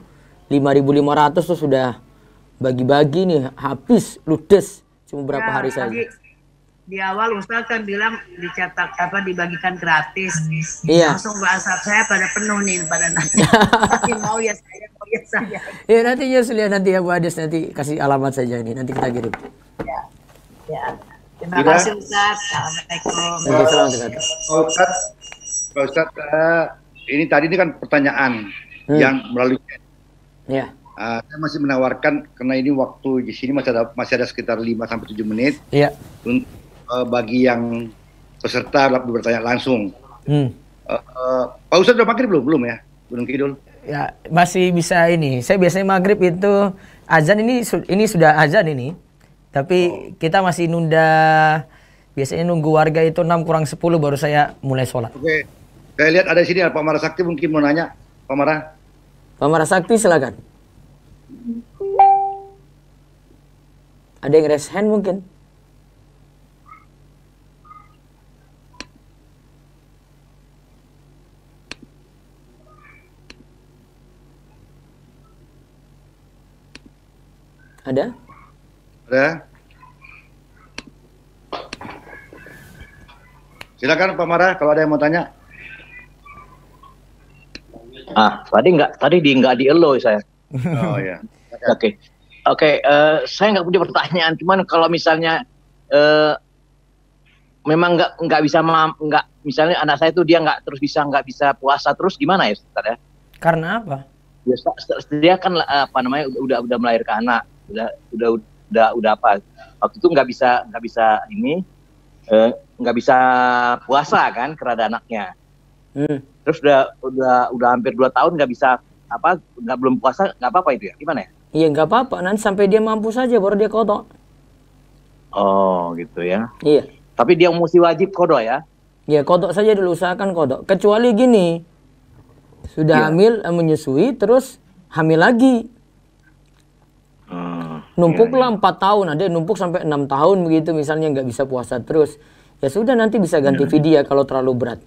5500 tuh sudah bagi-bagi nih habis ludes cuma berapa ya, hari saja. Di awal Ustaz kan bilang dicetak apa dibagikan gratis. Iya. Langsung WhatsApp saya pada penuh nih pada nanti. mau ya saya mau ya saya. ya nanti ya sulia nanti ya Bu Ades nanti kasih alamat saja ini nanti kita kirim. Ya. Ya. Terima iya. kasih Ustaz. Assalamualaikum. Ustaz. Ustaz, uh, ini tadi ini kan pertanyaan hmm. yang melalui. Ya. Uh, saya masih menawarkan karena ini waktu di sini masih ada masih ada sekitar 5 sampai tujuh menit. Iya. Untuk uh, bagi yang peserta bertanya langsung. Hmm. Uh, uh, Pak Ustadz sudah maghrib belum? Belum ya? Gunung Kidul. Ya, masih bisa ini. Saya biasanya maghrib itu azan ini ini sudah azan ini. Tapi oh. kita masih nunda biasanya nunggu warga itu enam kurang sepuluh baru saya mulai sholat. Oke. Saya lihat ada di sini Pak Marasakti mungkin mau nanya. Pak Mara. Pak Marasakti Sakti silakan. Ada yang raise hand mungkin? Ada? Ada. Silakan Pak Marah kalau ada yang mau tanya. Ah, tadi nggak tadi di nggak elo saya. Oh ya. Oke. Oke, okay, eh, saya nggak punya pertanyaan, cuman kalau misalnya uh, memang nggak nggak bisa nggak misalnya anak saya itu dia nggak terus bisa nggak bisa puasa terus gimana ya, Ustaz ya? Karena apa? Ya, dia kan eh, apa namanya udah udah udah melahirkan anak, udah udah udah udah apa? Waktu itu nggak bisa nggak bisa ini nggak eh, bisa puasa kan kerada anaknya. Hmm. Terus udah udah udah hampir dua tahun nggak bisa apa nggak belum puasa nggak apa-apa itu ya gimana ya iya nggak apa-apa nanti sampai dia mampu saja baru dia kodo oh gitu ya iya tapi dia mesti wajib kodo ya iya kodok saja dulu usahakan kodok kecuali gini sudah iya. hamil eh, menyusui terus hamil lagi hmm, numpuklah iya, iya. empat iya, tahun ada numpuk sampai enam tahun begitu misalnya nggak bisa puasa terus ya sudah nanti bisa ganti hmm. video kalau terlalu berat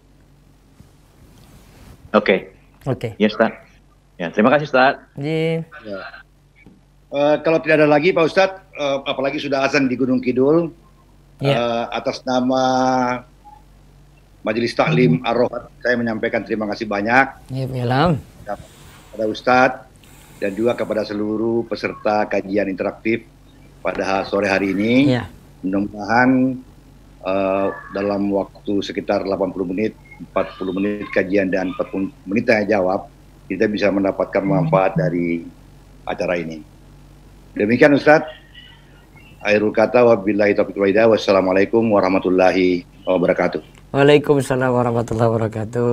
oke okay. oke okay. Iya, yes Ya, terima kasih Ustaz. Ya. Uh, kalau tidak ada lagi Pak Ustadz, uh, eh, apalagi sudah azan di Gunung Kidul, yeah. Ya. uh, atas nama Majelis Taklim hmm. Ar-Rohat, saya menyampaikan terima kasih banyak. Ya, yeah, Kepada Ustadz dan juga kepada seluruh peserta kajian interaktif pada sore hari ini. Yeah. Mudah-mudahan uh, dalam waktu sekitar 80 menit, 40 menit kajian dan 40 menit tanya jawab, kita bisa mendapatkan hmm. manfaat dari acara ini. Demikian Ustadz, akhirul kata wabillahi taufiq walidah, wassalamualaikum warahmatullahi wabarakatuh. Waalaikumsalam warahmatullahi wabarakatuh.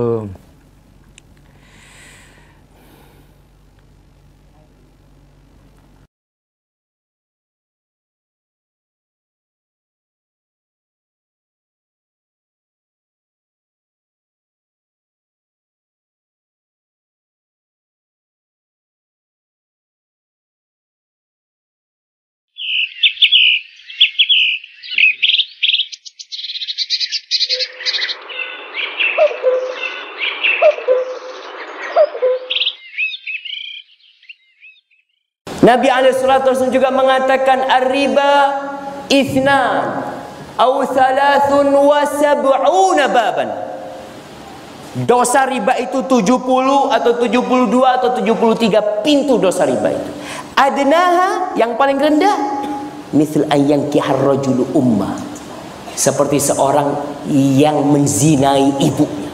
Nabi SAW juga mengatakan Arriba ithnan Au thalathun wa sab'una baban Dosa riba itu 70 atau 72 atau 73 pintu dosa riba itu Adnaha yang paling rendah Misal ayyan kihar rajulu umma. Seperti seorang yang menzinai ibunya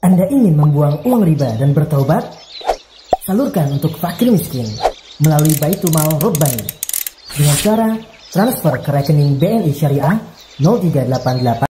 Anda ingin membuang uang riba dan bertaubat? salurkan untuk fakir miskin melalui Baitul Mal Robbani dengan cara transfer ke rekening BNI Syariah 0388